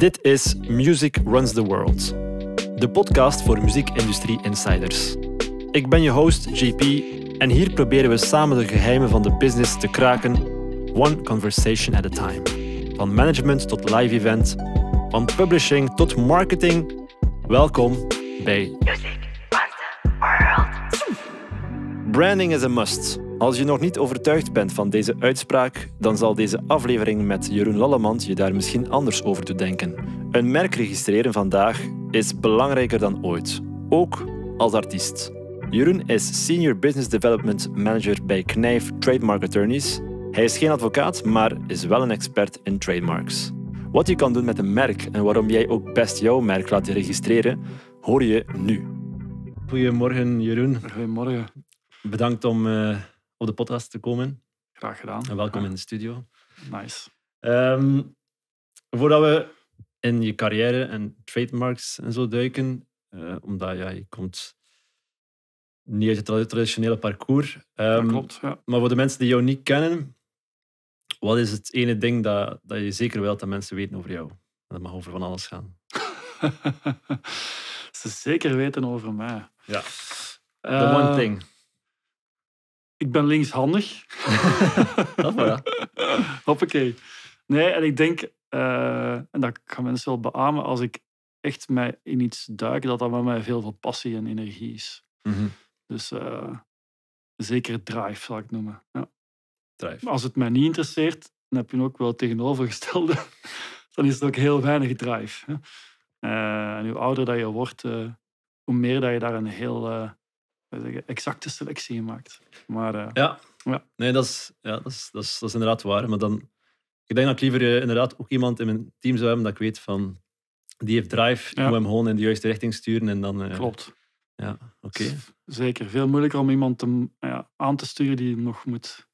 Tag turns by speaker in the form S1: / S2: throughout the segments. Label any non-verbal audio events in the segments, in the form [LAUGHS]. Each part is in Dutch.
S1: Dit is Music Runs the World, de podcast voor muziekindustrie insiders. Ik ben je host JP en hier proberen we samen de geheimen van de business te kraken, one conversation at a time. Van management tot live event, van publishing tot marketing. Welkom bij Music Runs the World. Branding is a must. Als je nog niet overtuigd bent van deze uitspraak, dan zal deze aflevering met Jeroen Lallemand je daar misschien anders over te denken. Een merk registreren vandaag is belangrijker dan ooit, ook als artiest. Jeroen is Senior Business Development Manager bij Knijf Trademark Attorneys. Hij is geen advocaat, maar is wel een expert in trademarks. Wat je kan doen met een merk en waarom jij ook best jouw merk laat registreren, hoor je nu. Goedemorgen Jeroen. Goedemorgen. Bedankt om eh, op de podcast te komen. Graag gedaan. En welkom in de studio. Nice. Ehm, voordat we in je carrière en trademarks en zo duiken, eh, omdat ja, je komt niet uit je traditionele parcours. Ehm, dat klopt, Maar voor de mensen die jou niet kennen, wat is het ene ding dat, dat je zeker wilt dat mensen weten over jou? Dat mag over van alles gaan.
S2: [LAUGHS] Ze zeker weten over mij. Ja. Eh, The one thing ik ben linkshandig. [LAUGHS] dat [LAUGHS] Hoppakee. Nee, en ik denk, eh, en dat gaan mensen wel beamen, als ik echt mij in iets duik, dat dat bij mij veel van passie en energie is. Mhm. Dus eh, zeker drive, zal ik het noemen. Ja. Drive. Maar als het mij niet interesseert, dan heb je ook wel het tegenovergestelde. [LAUGHS] dan is het ook heel weinig drive. Eh, en hoe ouder dat je wordt, hoe meer dat je daar een heel zeggen, exacte selectie gemaakt. Maar, eh, ja. ja.
S1: nee, dat is, ja, dat, is, dat, is, inderdaad waar. Maar dan, ik denk dat ik liever eh, inderdaad ook iemand in mijn team zou hebben dat ik weet van, die heeft drive, ik moet hem gewoon in de juiste richting sturen. En dan, eh, Klopt.
S2: Ja, oké. Zeker. Veel moeilijker om iemand te, ja, aan te sturen die nog moet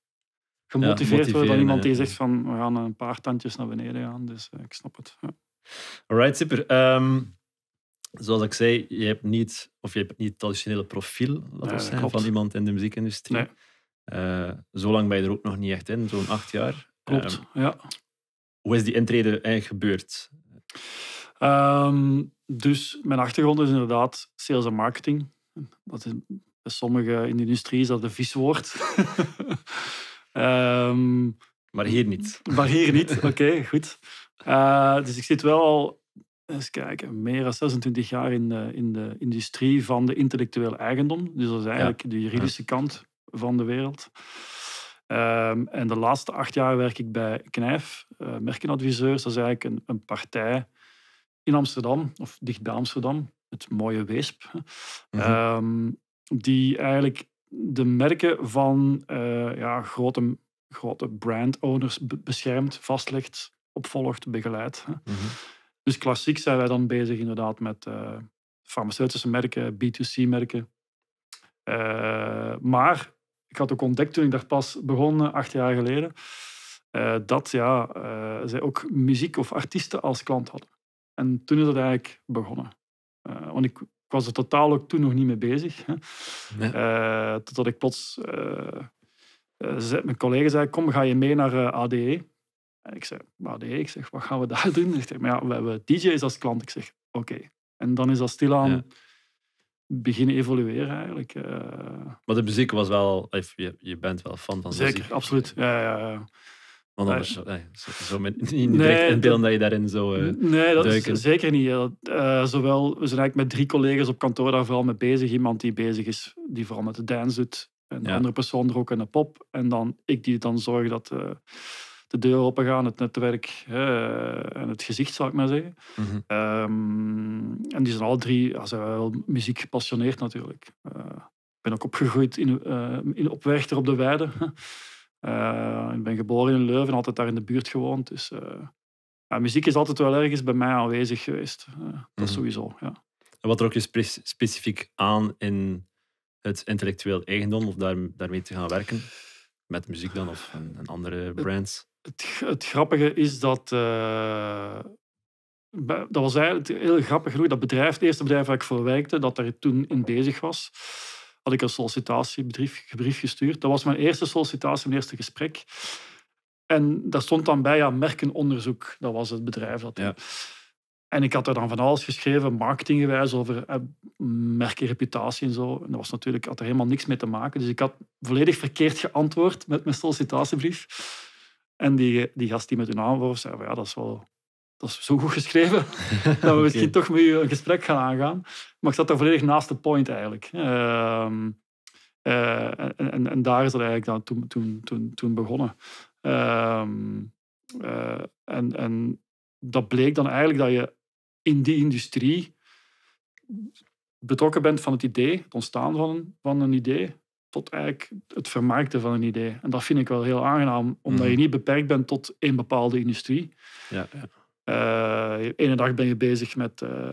S2: gemotiveerd worden dan iemand die zegt van, we gaan een paar tandjes naar beneden gaan. Dus ik snap het. Ja.
S1: right, super. Ehm, zoals ik zei, je hebt niet, of je hebt niet het traditionele profiel van iemand in de muziekindustrie. Nee. Eh, zo
S2: lang ben je er ook nog niet echt in, zo'n acht jaar. Klopt, ehm, ja. Hoe is die intrede eigenlijk gebeurd? Ehm, dus mijn achtergrond is inderdaad sales en marketing. Dat is, bij sommigen in de industrie is dat een vies woord. [LAUGHS] Ehm, maar hier niet. Maar hier niet, [LAUGHS] oké, goed. Eh, dus ik zit wel al eens kijken, meer dan 26 jaar in de, in de industrie van de intellectueel eigendom. Dus dat is eigenlijk de juridische kant van de wereld. Ehm, en de laatste acht jaar werk ik bij Knijf, eh, merkenadviseurs. Dat is eigenlijk een, een, partij in Amsterdam, of dicht bij Amsterdam, het mooie Weesp. Mhm. Ehm, die eigenlijk de merken van eh, ja, grote, grote brand owners beschermt, vastlegt, opvolgt, begeleidt. Mhm. Dus klassiek zijn wij dan bezig inderdaad met eh, farmaceutische merken, B2C-merken. Eh, maar ik had ook ontdekt toen ik daar pas begon, eh, acht jaar geleden, dat ja, zij ook muziek of artiesten als klant hadden. En toen is dat eigenlijk begonnen. want ik, was er totaal ook toen nog niet mee bezig. Hè. totdat ik plots... mijn collega zei, kom, ga je mee naar ADE? ik zeg, maar nee, ik zeg, wat gaan we daar doen? Ik zeg, maar ja, we hebben DJ's als klant. Ik zeg, oké. En dan is dat stilaan ja. beginnen evolueren eigenlijk. Eh.
S1: Maar de muziek was wel, je, je bent wel fan van Zeker, muziek.
S2: absoluut. Ja, ja, ja. Want nee,
S1: eh, zo, zo niet [LAUGHS] direct dat, je daarin zo uh, Nee, dat is zeker
S2: niet. zowel, we zijn eigenlijk met drie collega's op kantoor daar vooral mee bezig. Iemand die bezig is, die vooral met de dance doet. En de andere persoon er ook in de pop. En dan ik die dan zorg dat de deur open gaan, het netwerk en het gezicht, zou ik maar zeggen. Mhm. Ehm, en die zijn alle drie zijn wel muziek gepassioneerd natuurlijk. Eh, ik ben ook opgegroeid in, eh, in op Werchter op de Weide. [LAUGHS] Eh, ik ben geboren in Leuven, altijd daar in de buurt gewoond. Dus muziek is altijd wel ergens bij mij aanwezig geweest. dat mhm. sowieso, ja.
S1: En wat er ook je specifiek aan in het intellectueel eigendom of daar, daarmee te gaan werken? Met muziek dan of andere brands?
S2: het, het grappige is dat. Eh, dat was eigenlijk heel grappig genoeg. Dat bedrijf, het eerste bedrijf waar ik voor werkte, dat daar toen in bezig was, had ik een sollicitatiebrief gestuurd. Dat was mijn eerste sollicitatie, mijn eerste gesprek. En daar stond dan bij, ja, merkenonderzoek. Dat was het bedrijf dat... Ja. En ik had er dan van alles geschreven, marketinggewijs, over eh, merkenreputatie en zo. En dat was natuurlijk, had er helemaal niks mee te maken. Dus ik had volledig verkeerd geantwoord met mijn sollicitatiebrief. En die, die gast die met u aanbood zei ja, dat is wel dat is zo goed geschreven [LAUGHS] dat we misschien toch met u een gesprek gaan aangaan. Maar ik zat daar volledig naast de point eigenlijk. Ehm, eh, en, en, daar is dat eigenlijk dan toen, toen, toen, toen begonnen. Ehm, eh, en, en dat bleek dan eigenlijk dat je in die industrie betrokken bent van het idee, het ontstaan van, van een idee, tot eigenlijk het vermarkten van een idee. En dat vind ik wel heel aangenaam, omdat mhm. je niet beperkt bent tot één bepaalde industrie. Ja, ja. Eh, ene dag ben je bezig met eh,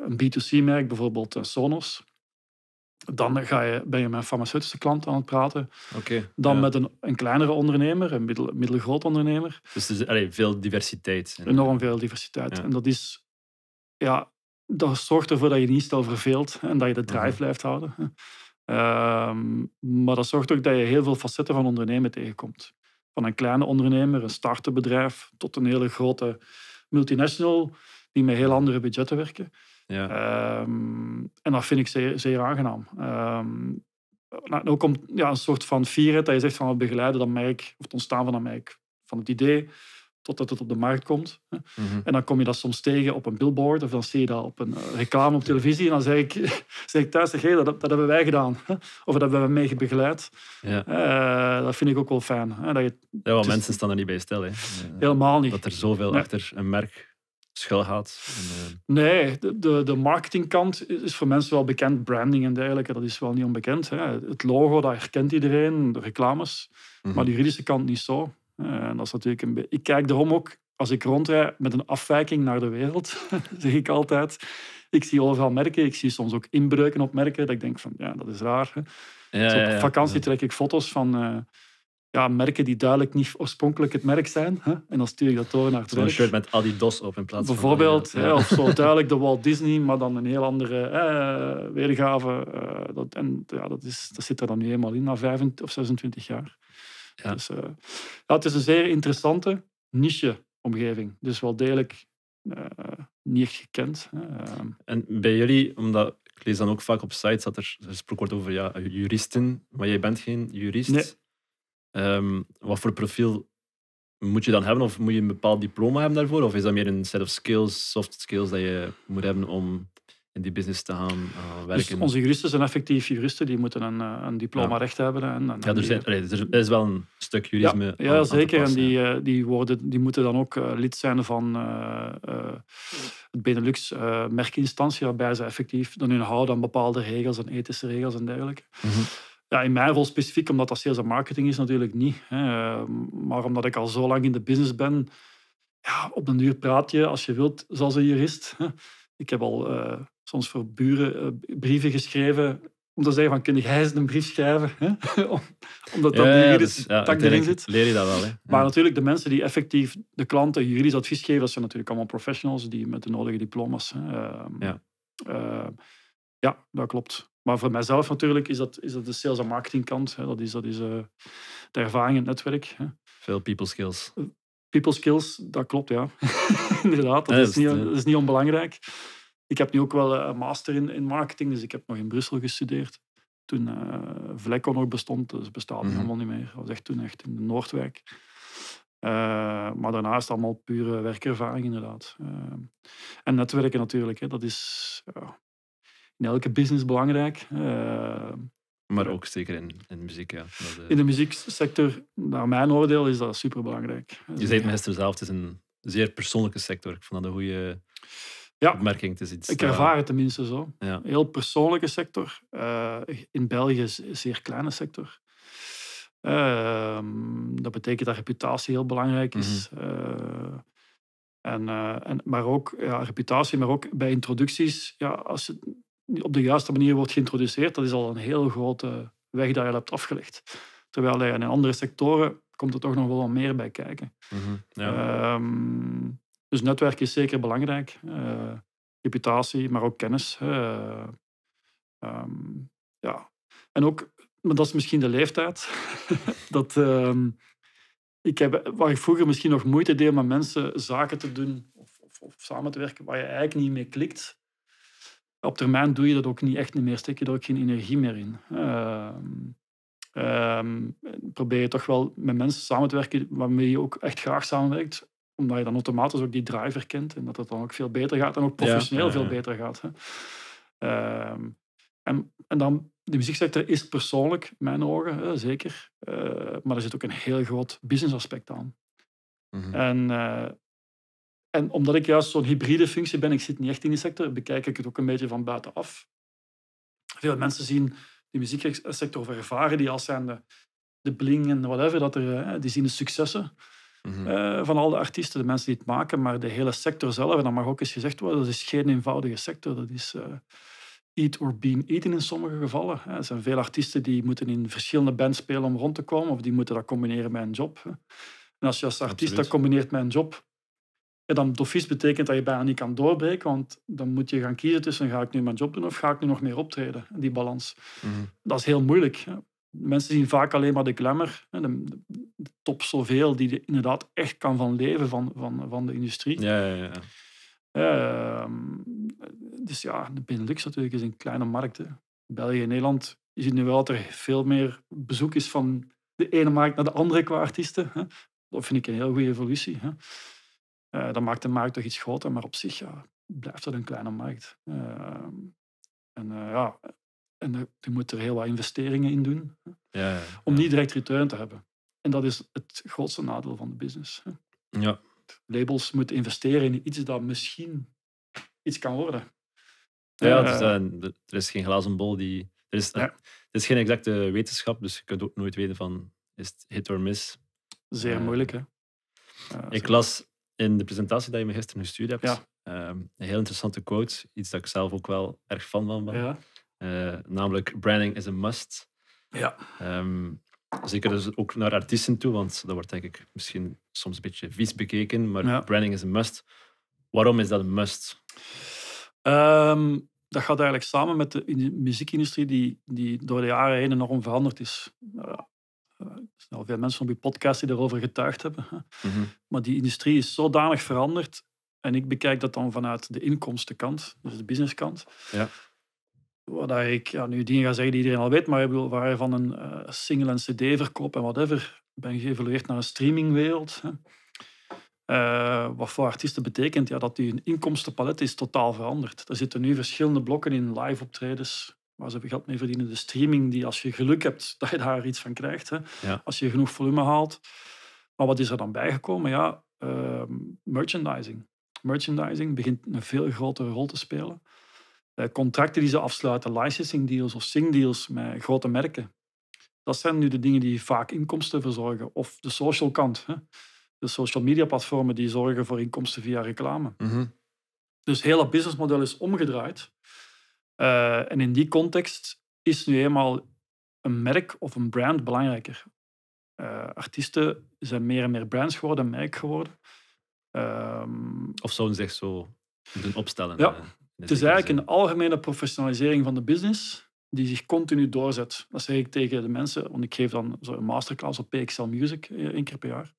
S2: een B2C-merk, bijvoorbeeld uh, Sonos. Dan ga je, ben je met een farmaceutische klant aan het praten. dan met een, een, kleinere ondernemer, een middel, middelgroot ondernemer.
S1: Dus er veel diversiteit. Enorm
S2: veel diversiteit. En dat is... Ja, dat zorgt ervoor dat je niet snel verveelt en dat je de mhm. drive blijft houden. Ehm, maar dat zorgt ook dat je heel veel facetten van ondernemen tegenkomt. Van een kleine ondernemer, een starterbedrijf, bedrijf, tot een hele grote multinational die met heel andere budgetten werken. Ja. Ehm, en dat vind ik zeer, zeer aangenaam. Um, nou, ook om ja, een soort van fierheid dat je zegt van het begeleiden dat merk, of het ontstaan van dat merk, van het idee totdat het op de markt komt. Mhm. En dan kom je dat soms tegen op een billboard of dan zie je dat op een eh, reclame op televisie. En dan zeg ik, [LAUGHS] zeg ik thuis, zeg, dat, dat hebben wij gedaan. [LAUGHS] Of dat hebben we mee begeleid. Ja. Eh, dat vind ik ook wel fijn. Dat je,
S1: ja, want mensen staan er niet bij stil. Hè? Eh, Helemaal niet. Dat er zoveel achter een merk schuil gaat.
S2: Nee, de, de, de, marketingkant is voor mensen wel bekend. Branding en dergelijke, dat is wel niet onbekend. Hè? Het logo, dat herkent iedereen. De reclames. Mhm. Maar de juridische kant niet zo. Eh, en dat is natuurlijk een Ik kijk daarom ook, als ik rondrij met een afwijking naar de wereld, [LAUGHS] zeg ik altijd. Ik zie overal merken, ik zie soms ook inbreuken op merken. Dat ik denk van, ja, dat is raar. Dus op vakantie trek ik foto's van eh, ja, merken die duidelijk niet oorspronkelijk het merk zijn. Hè? En dan stuur ik dat door naar het Zo'n shirt
S1: met Adidas op in plaats van... Eh, Bijvoorbeeld, of zo duidelijk
S2: de Walt Disney, maar dan een heel andere weergave. dat, en ja, dat, is, dat zit er dan nu helemaal in, na 25 of 26 jaar. Dus, eh, ja. het is een zeer interessante niche-omgeving. Dus wel degelijk eh, niet gekend. Ehm. En bij jullie, omdat ik lees dan ook vaak
S1: op sites dat er, gesproken wordt over ja, juristen, maar jij bent geen jurist. Ehm, wat voor profiel moet je dan hebben? Of moet je een bepaald diploma hebben daarvoor? Of is dat meer een set of skills, soft skills, dat je moet hebben om die business te gaan eh, dus werken. onze
S2: juristen zijn effectief juristen, die moeten een, eh, een diploma recht hebben. En, en ja, er, er, is wel
S1: een stuk jurisme. Ja, zeker. en
S2: die, eh, die, worden, die moeten dan ook lid zijn van het Benelux merkinstantie, waarbij ze effectief dan hun houden aan bepaalde regels en ethische regels en dergelijke. Mhm. Ja, in mijn rol specifiek, omdat dat sales en marketing is, natuurlijk niet. Hè. Ehm, maar omdat ik al zo lang in de business ben, ja, op een duur praat je, als je wilt, zoals een jurist. [LAUGHS] Ik heb al soms voor buren eh, brieven geschreven om te zeggen van, kun jij eens een brief schrijven? [LAUGHS] om, omdat dan de juridische ja, tak erin zit. Leer je dat wel, hè? Maar natuurlijk, de mensen die effectief de klanten juridisch advies geven, dat zijn natuurlijk allemaal professionals die met de nodige diploma's. Ehm, ja. Eh, ja, dat klopt. Maar voor mijzelf natuurlijk is dat, is dat de sales- en marketingkant. Hè? Dat is, dat is eh, de ervaring in het netwerk. Hè?
S1: Veel people skills.
S2: People skills, dat klopt, ja. [LAUGHS] Inderdaad, dat, is, niet, dat is niet onbelangrijk ik heb nu ook wel eh, een master in, in marketing, dus ik heb nog in Brussel gestudeerd. Toen uh, eh, Vlekko nog bestond, dus bestaat mm helemaal niet meer. Dat was echt toen echt in de Noordwijk. Uh, maar daarnaast allemaal pure werkervaring inderdaad. en netwerken natuurlijk, hè, dat is in elke business belangrijk.
S1: maar ook zeker in, in muziek, ja.
S2: in de muzieksector, naar mijn oordeel, is dat superbelangrijk. Je zei het
S1: meester zelf, het is een zeer persoonlijke sector. Ik vond dat een goede ja. opmerking. Het is ik ervaar eh, het
S2: tenminste zo. Ja. Heel persoonlijke sector. Eh, in België is een zeer kleine sector. Ehm, dat betekent dat reputatie heel belangrijk is. Mhm. Eh, en, en, maar ook ja, reputatie, maar ook bij introducties. Ja, als het op de juiste manier wordt geïntroduceerd, dat is al een heel grote weg dat je hebt afgelegd. Terwijl in andere sectoren komt er toch nog wel wat meer bij kijken. Mhm, ja. Ehm, dus netwerk is zeker belangrijk. Eh, reputatie, maar ook kennis. Ehm, ja. En ook, maar dat is misschien de leeftijd. [LAUGHS] dat, ehm, ik heb, waar ik vroeger misschien nog moeite deed met mensen zaken te doen of, of, of, samen te werken waar je eigenlijk niet mee klikt. Op termijn doe je dat ook niet echt niet meer, steek je er ook geen energie meer in. Ehm, probeer je toch wel met mensen samen te werken waarmee je ook echt graag samenwerkt omdat je dan automatisch ook die driver kent en dat het dan ook veel beter gaat en ook professioneel veel beter gaat. Hè. Ehm, en, en dan, de muzieksector is persoonlijk, mijn ogen, hè, zeker. Eh, maar er zit ook een heel groot business aspect aan. Mhm. En, eh, en omdat ik juist zo'n hybride functie ben, ik zit niet echt in die sector, bekijk ik het ook een beetje van buitenaf. Veel mensen zien de muzieksector of ervaren die als zijn de, de bling en whatever, dat er, hè, eh, die zien de successen.
S3: Mhm. Eh, van
S2: al de artiesten, de mensen die het maken, maar de hele sector zelf, en dat mag ook eens gezegd worden, dat is geen eenvoudige sector. Dat is uh, eat or being eaten in sommige gevallen. Er zijn veel artiesten die moeten in verschillende bands spelen om rond te komen, of die moeten dat combineren met een job. En als je als artiest dat combineert met een job, dan dofies betekent dat je bijna niet kan doorbreken, want dan moet je gaan kiezen tussen ga ik nu mijn job doen of ga ik nu nog meer optreden. Die balans. Mhm. Dat is heel moeilijk. Mensen zien vaak alleen maar de glamour, de, de top zoveel, die er inderdaad echt kan van leven van, van, van de industrie. Ja, ja, ja. Ehm, dus ja, de Benelux natuurlijk is een kleine markt. België en Nederland, je ziet nu wel dat er veel meer bezoek is van de ene markt naar de andere qua artiesten. Hè. Dat vind ik een heel goede evolutie. Hè. Eh, dat maakt de markt toch iets groter, maar op zich ja, blijft dat een kleine markt. Ehm, en eh, ja, en je moet er heel wat investeringen in doen. Ja, ja, om niet direct return te hebben. En dat is het grootste nadeel van de business. Ja. Labels moeten investeren in iets dat misschien iets kan worden. Ja, eh,
S1: er is geen glazen bol die. Er is, is geen exacte wetenschap, dus je kunt ook nooit weten van is het hit or miss. Zeer eh, moeilijk, hè? ik las in de presentatie die je me gisteren gestuurd hebt ehm, een heel interessante quote, iets dat ik zelf ook wel erg fan van ben. Ja. Eh, namelijk branding is een must. Ja. Ehm, zeker dus ook naar artiesten toe, want dat wordt denk ik misschien soms een beetje vies bekeken, maar branding is een must.
S2: Waarom is dat een must? Ehm, dat gaat eigenlijk samen met de muziekindustrie die, die door de jaren heen enorm veranderd is. Nou ja. Eh, er zijn al veel mensen op je podcast die daarover getuigd hebben. [LAUGHS] Mhm. Maar die industrie is zodanig veranderd. En ik bekijk dat dan vanuit de inkomstenkant, dus de businesskant. Ja wat ik ja, nu dingen ga zeggen die iedereen al weet, maar ik bedoel, waar je van een eh, single en cd-verkoop en whatever ben geëvolueerd naar een streamingwereld. Hè. Eh, wat voor artiesten betekent ja, dat die inkomstenpalet is totaal veranderd. Er zitten nu verschillende blokken in live optredens, waar ze geld mee verdienen. De streaming, die als je geluk hebt, [LAUGHS] dat je daar iets van krijgt. Hè. Als je genoeg volume haalt. Maar wat is er dan bijgekomen? Ja, ehm, merchandising. Merchandising begint een veel grotere rol te spelen. Eh, contracten die ze afsluiten, licensing deals of sing deals met grote merken. Dat zijn nu de dingen die vaak inkomsten verzorgen. Of de social kant. Hè? De social media platformen die zorgen voor inkomsten via reclame. Mm -hmm. Dus het hele businessmodel is omgedraaid. Eh, en in die context is nu eenmaal een merk of een brand belangrijker. Eh, artiesten zijn meer en meer brands geworden, merk geworden. Ehm, of zo'n zeg
S1: zo, doen opstellen. Ja, het
S2: is eigenlijk een algemene professionalisering van de business die zich continu doorzet. Dat zeg ik tegen de mensen, want ik geef dan een masterclass op PXL Music eh, één keer per jaar.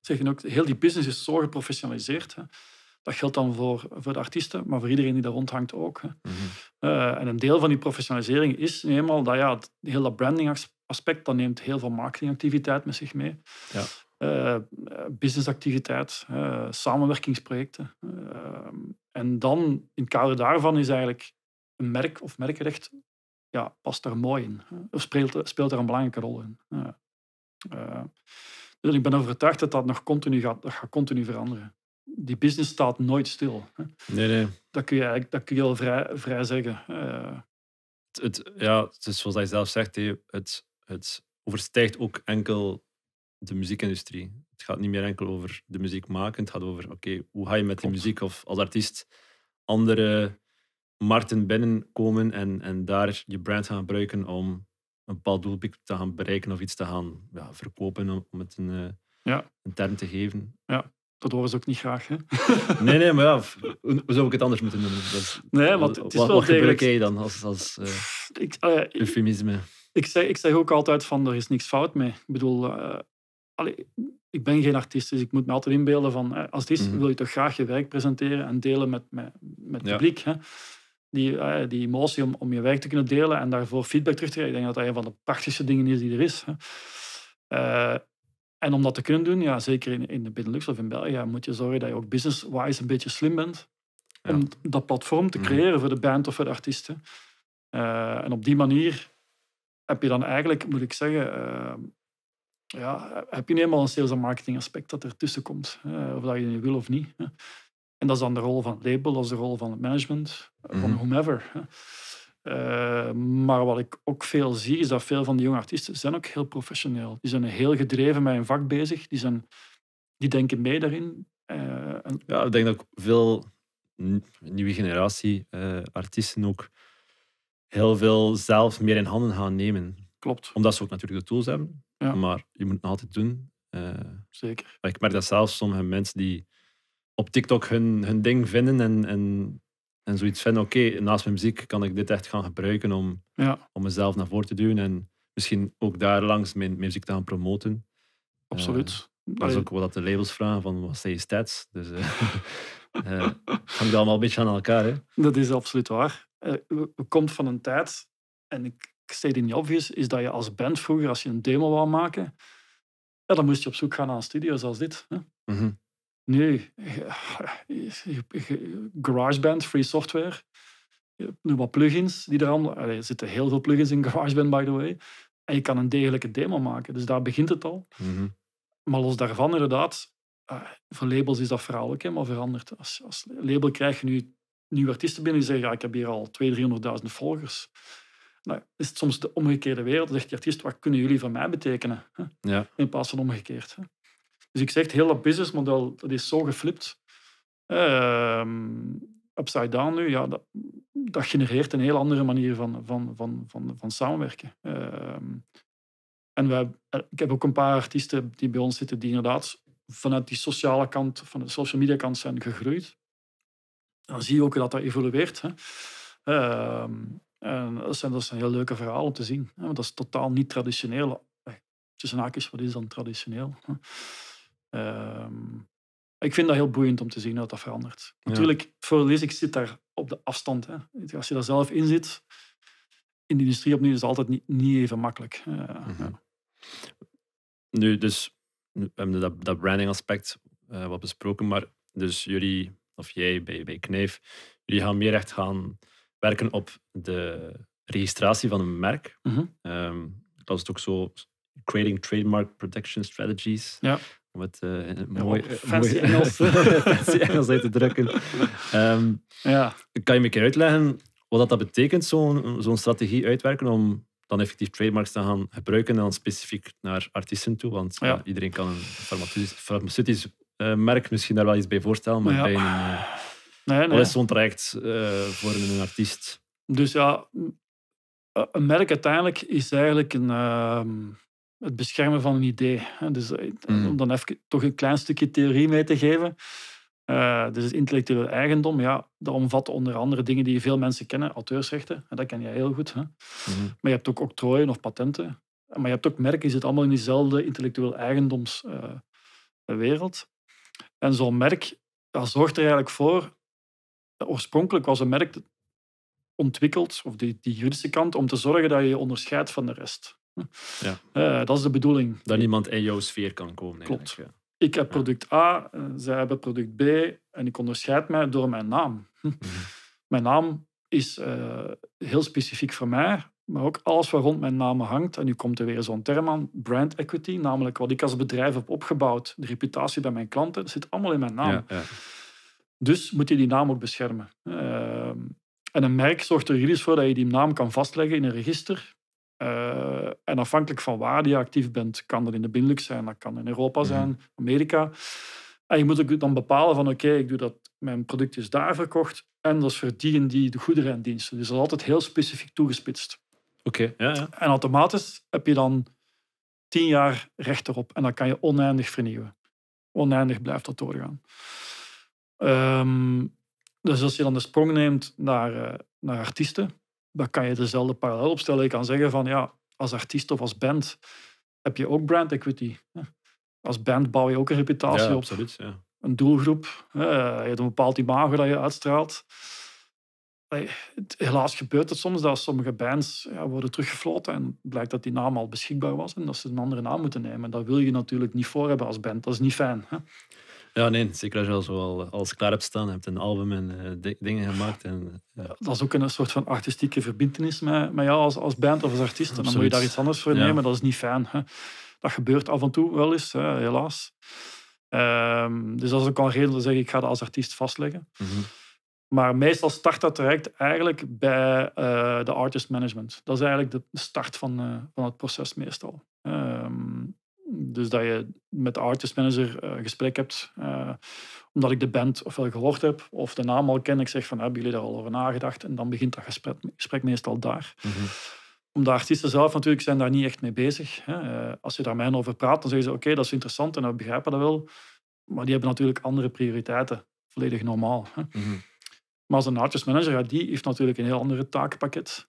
S2: Zeggen ook, heel die business is zo geprofessionaliseerd. Hè. Dat geldt dan voor, voor de artiesten, maar voor iedereen die daar rondhangt ook. Mhm. Eh, en een deel van die professionalisering is eenmaal dat ja, het, heel dat branding aspect, neemt heel veel marketingactiviteit met zich mee. Ja. Eh, businessactiviteit, samenwerkingsprojecten. Ehm, en dan, in het kader daarvan, is eigenlijk een merk of merkrecht, ja, past daar mooi in. Of speelt, speelt daar een belangrijke rol in. Eh, dus ik ben overtuigd dat dat nog continu gaat, gaat continu veranderen. Die business staat nooit stil. Nee, nee. Dat kun je, dat kun je al vrij, vrij zeggen. Eh.
S1: het, ja, het is zoals jij zelf zegt, het, het overstijgt ook enkel de muziekindustrie. Het gaat niet meer enkel over de muziek maken. Het gaat over, oké, hoe ga je met de muziek of als artiest andere markten binnenkomen en, en daar je brand gaan gebruiken om een bepaald doelpubliek te gaan bereiken of iets te gaan ja, verkopen, om het een, eh, ja. een term te geven.
S2: Ja, dat horen ze ook niet graag. Hè? [LAUGHS] Nee, nee, maar ja,
S1: hoe zou ik het anders
S2: moeten noemen? nee, want het is wat, wel wat jij dan als, als uh, ik, eufemisme? Ik, zeg, ik zeg ook altijd van, er is niks fout mee. Ik bedoel, eh, ik ben geen artiest, dus ik moet me altijd inbeelden van eh, als het mm wil je toch graag je werk presenteren en delen met, met, het publiek. Hè? Die, eh, die emotie om, om je werk te kunnen delen en daarvoor feedback terug te krijgen. Ik denk dat dat een van de prachtigste dingen is die er is. Hè? Eh, en om dat te kunnen doen, ja, zeker in, in de Binnenlux of in België, moet je zorgen dat je ook business-wise een beetje slim bent. Om dat platform te mhm. creëren voor de band of voor de artiesten. en op die manier heb je dan eigenlijk, moet ik zeggen, ja, heb je eenmaal een sales- en marketing aspect dat ertussen komt. of dat je wil of niet. En dat is dan de rol van het label, dat is de rol van het management, van mhm. whomever. Eh, maar wat ik ook veel zie, is dat veel van die jonge artiesten zijn ook heel professioneel. Die zijn heel gedreven met hun vak bezig. Die, zijn, die denken mee daarin. Eh, ja,
S1: ik denk dat veel nieuwe generatie eh, artiesten ook heel veel zelf meer in handen gaan nemen. Klopt. Omdat ze ook natuurlijk de tools hebben. Ja. Maar je moet het altijd doen. Eh. Zeker. Ik merk dat zelfs sommige mensen die op TikTok hun, hun ding vinden en, en, en zoiets vinden, oké, naast mijn muziek kan ik dit echt gaan gebruiken om, ja. om mezelf naar voren te duwen en misschien ook daar langs mijn, muziek te gaan promoten.
S2: Absoluut.
S1: Uh, dat is ook wat de labels vragen, van wat zijn je stats? Dus uh, uh, [LAUGHS] hangt allemaal een beetje aan elkaar. Hè?
S2: Dat is absoluut waar. Het komt van een tijd, en ik in the Obvious, is dat je als band vroeger, als je een demo wou maken, ja, dan moest je op zoek gaan naar een studio zoals dit. Hè? Mm -hmm. Nu, GarageBand, free software, nu wat plugins die er allemaal... Er zitten heel veel plugins in [LAUGHS] GarageBand, by the way. En je kan een degelijke demo maken. Dus daar begint het al. Mhm. Maar los daarvan, inderdaad, ah, voor labels is dat verhaal helemaal veranderd. Als, als label krijg je nu nieuwe artiesten binnen die zeggen, ja, ik heb hier al 200.000, 300.000 volgers. Nou, is het soms de omgekeerde wereld. Dan zegt die artiest, wat kunnen jullie van mij betekenen? Ja. In plaats van omgekeerd. Dus ik zeg, heel dat businessmodel dat is zo geflipt. Ehm, upside down nu, ja, dat, dat, genereert een heel andere manier van, van, van, van, van samenwerken. Ehm, en wij, ik heb ook een paar artiesten die bij ons zitten die inderdaad vanuit die sociale kant, van de social media kant zijn gegroeid. Dan zie je ook dat dat evolueert. Hè. Ehm, en dat, zijn, dat zijn heel leuke verhaal om te zien. want dat is totaal niet traditioneel. Tussen haakjes, wat is dan traditioneel? Ehm, ik vind dat heel boeiend om te zien dat dat verandert. Natuurlijk, voor lees, ik zit daar op de afstand. Hè. Als je daar zelf in zit, in de industrie opnieuw is het altijd niet, niet even makkelijk. Mhm.
S1: Nu, dus, we hebben dat, dat branding aspect eh, wat besproken, maar dus jullie, of jij bij, bij Kneef, jullie gaan meer echt gaan werken op de registratie van een merk. Mhm. Ehm, dat is het ook zo, creating trademark protection strategies. Ja. Om het uh, mooi, [LAUGHS] fancy Engels. uit te drukken. Ehm, ja. Kan je me een keer uitleggen wat dat, dat betekent, zo'n strategie uitwerken om dan effectief trademarks te gaan gebruiken en dan specifiek naar artiesten toe? Want ja. iedereen kan een farmaceutisch, eh, merk misschien daar wel iets bij voorstellen, maar bij een...
S2: Eh, Nee, nee. zo'n traject uh, eh, voor een artiest. Dus ja, eh, een merk uiteindelijk is eigenlijk een, ehm, het beschermen van een idee. Dus, eh, mm. Om dan even toch een klein stukje theorie mee te geven. dus intellectueel eigendom, ja, dat omvat onder andere dingen die veel mensen kennen, auteursrechten, dat ken jij heel goed. Hè? Mm-hmm. Maar je hebt ook octrooien of patenten. Maar je hebt ook merken, die zitten allemaal in diezelfde intellectueel eigendomswereld. en zo'n merk dat zorgt er eigenlijk voor Oorspronkelijk was een merk ontwikkeld, of die, die juridische kant, om te zorgen dat je je onderscheidt van de rest.
S1: Ja. [LAUGHS] Eh, dat is
S2: de bedoeling. Dat
S1: niemand in jouw sfeer kan komen. Klopt.
S2: Ik heb product A, eh, zij hebben product B en ik onderscheid mij door mijn naam. [LAUGHS] Mhm. Mijn naam is eh, heel specifiek voor mij, maar ook alles wat rond mijn naam hangt. En nu komt er weer zo'n term aan, brand equity, namelijk wat ik als bedrijf heb opgebouwd, de reputatie bij mijn klanten, dat zit allemaal in mijn naam. Ja, dus moet je die naam ook beschermen. Ehm, en een merk zorgt er juridisch voor dat je die naam kan vastleggen in een register. Eh, en afhankelijk van waar je actief bent, kan dat in de binnenlandse, zijn, dat kan in Europa mhm. zijn, Amerika. En je moet ook dan bepalen van oké, ik doe dat, mijn product is daar verkocht en dat is voor die die de goederen en diensten. Dus dat is altijd heel specifiek toegespitst.
S1: Oké, ja, ja.
S2: En automatisch heb je dan tien jaar recht erop en dan kan je oneindig vernieuwen. Oneindig blijft dat doorgaan. Ehm, dus als je dan de sprong neemt naar, eh, naar artiesten, dan kan je dezelfde parallel opstellen. Je kan zeggen van ja, als artiest of als band heb je ook brand equity. Als band bouw je ook een reputatie op. Absoluut, ja. Een doelgroep. je hebt een bepaald imago dat je uitstraalt. helaas gebeurt het soms dat sommige bands ja, worden teruggefloten en blijkt dat die naam al beschikbaar was en dat ze een andere naam moeten nemen. Dat wil je natuurlijk niet voor hebben als band. Dat is niet fijn. Hè?
S1: Ja, nee, zeker als je al zo klaar
S2: hebt staan, hebt een album en eh, dingen gemaakt. En, eh, ja, dat is ook een soort van artistieke verbindenis met, met jou als, als band of als artiest. Absoluut. Dan moet je daar iets anders voor nemen, dat is niet fijn. Hè. Dat gebeurt af en toe wel eens, hè, helaas. Ehm, dus dat is ook al reden om te zeggen, ik ga dat als artiest vastleggen. Mhm. Maar meestal start dat direct eigenlijk bij eh, de artist management. Dat is eigenlijk de start van, van het proces meestal. Ehm, dus dat je met de artist manager uh, gesprek hebt. Eh, omdat ik de band ofwel gehoord heb of de naam al ken. Ik zeg van, hebben jullie daar al over nagedacht? En dan begint dat gesprek, meestal daar. Mm de de artiesten zelf natuurlijk zijn daar niet echt mee bezig. Hè. Eh, als je daar met over praat, dan zeggen ze, oké, dat is interessant en we begrijpen dat wel. Maar die hebben natuurlijk andere prioriteiten. Volledig normaal. Hè. Mhm. Maar als een artist manager, die heeft natuurlijk een heel andere taakpakket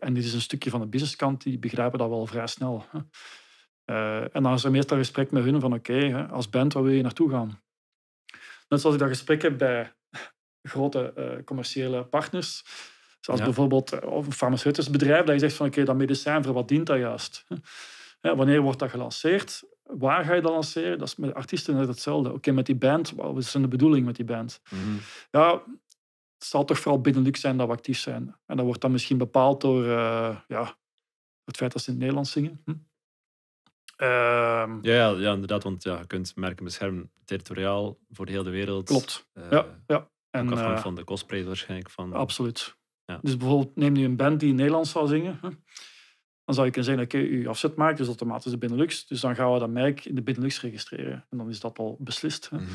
S2: en dit is een stukje van de businesskant, die begrijpen dat wel vrij snel. Hè. Eh, en dan is er meestal een gesprek met hun van oké, als band, waar wil je naartoe gaan? Net zoals ik dat gesprek heb bij [LAUGHS] grote eh, commerciële partners, zoals bijvoorbeeld eh, of een farmaceutisch bedrijf, dat je zegt van oké, okay, dat medicijn, voor wat dient dat juist? wanneer wordt dat gelanceerd? Waar ga je dat lanceren? Dat is met artiesten net hetzelfde. Oké, met die band, wat is de bedoeling met die band? Mhm. Ja, het zal toch vooral binnenlux zijn dat we actief zijn. En dat wordt dan misschien bepaald door ja, het feit dat ze in het Nederlands zingen. Hm? Ehm,
S1: ja, ja, inderdaad, want ja, je kunt merken beschermen territoriaal voor heel de wereld. Klopt. Eh, ja, ja. En, ook afhankelijk eh, van de kostprijs waarschijnlijk. Van, absoluut.
S2: Ja. Dus bijvoorbeeld neem nu een band die in Nederlands zal zingen. Hè? Dan zou je kunnen zeggen, oké, okay, je afzet maakt, dus automatisch de binnenlux Dus dan gaan we dat merk in de binnenlux registreren. En dan is dat al beslist. Hè? Mhm.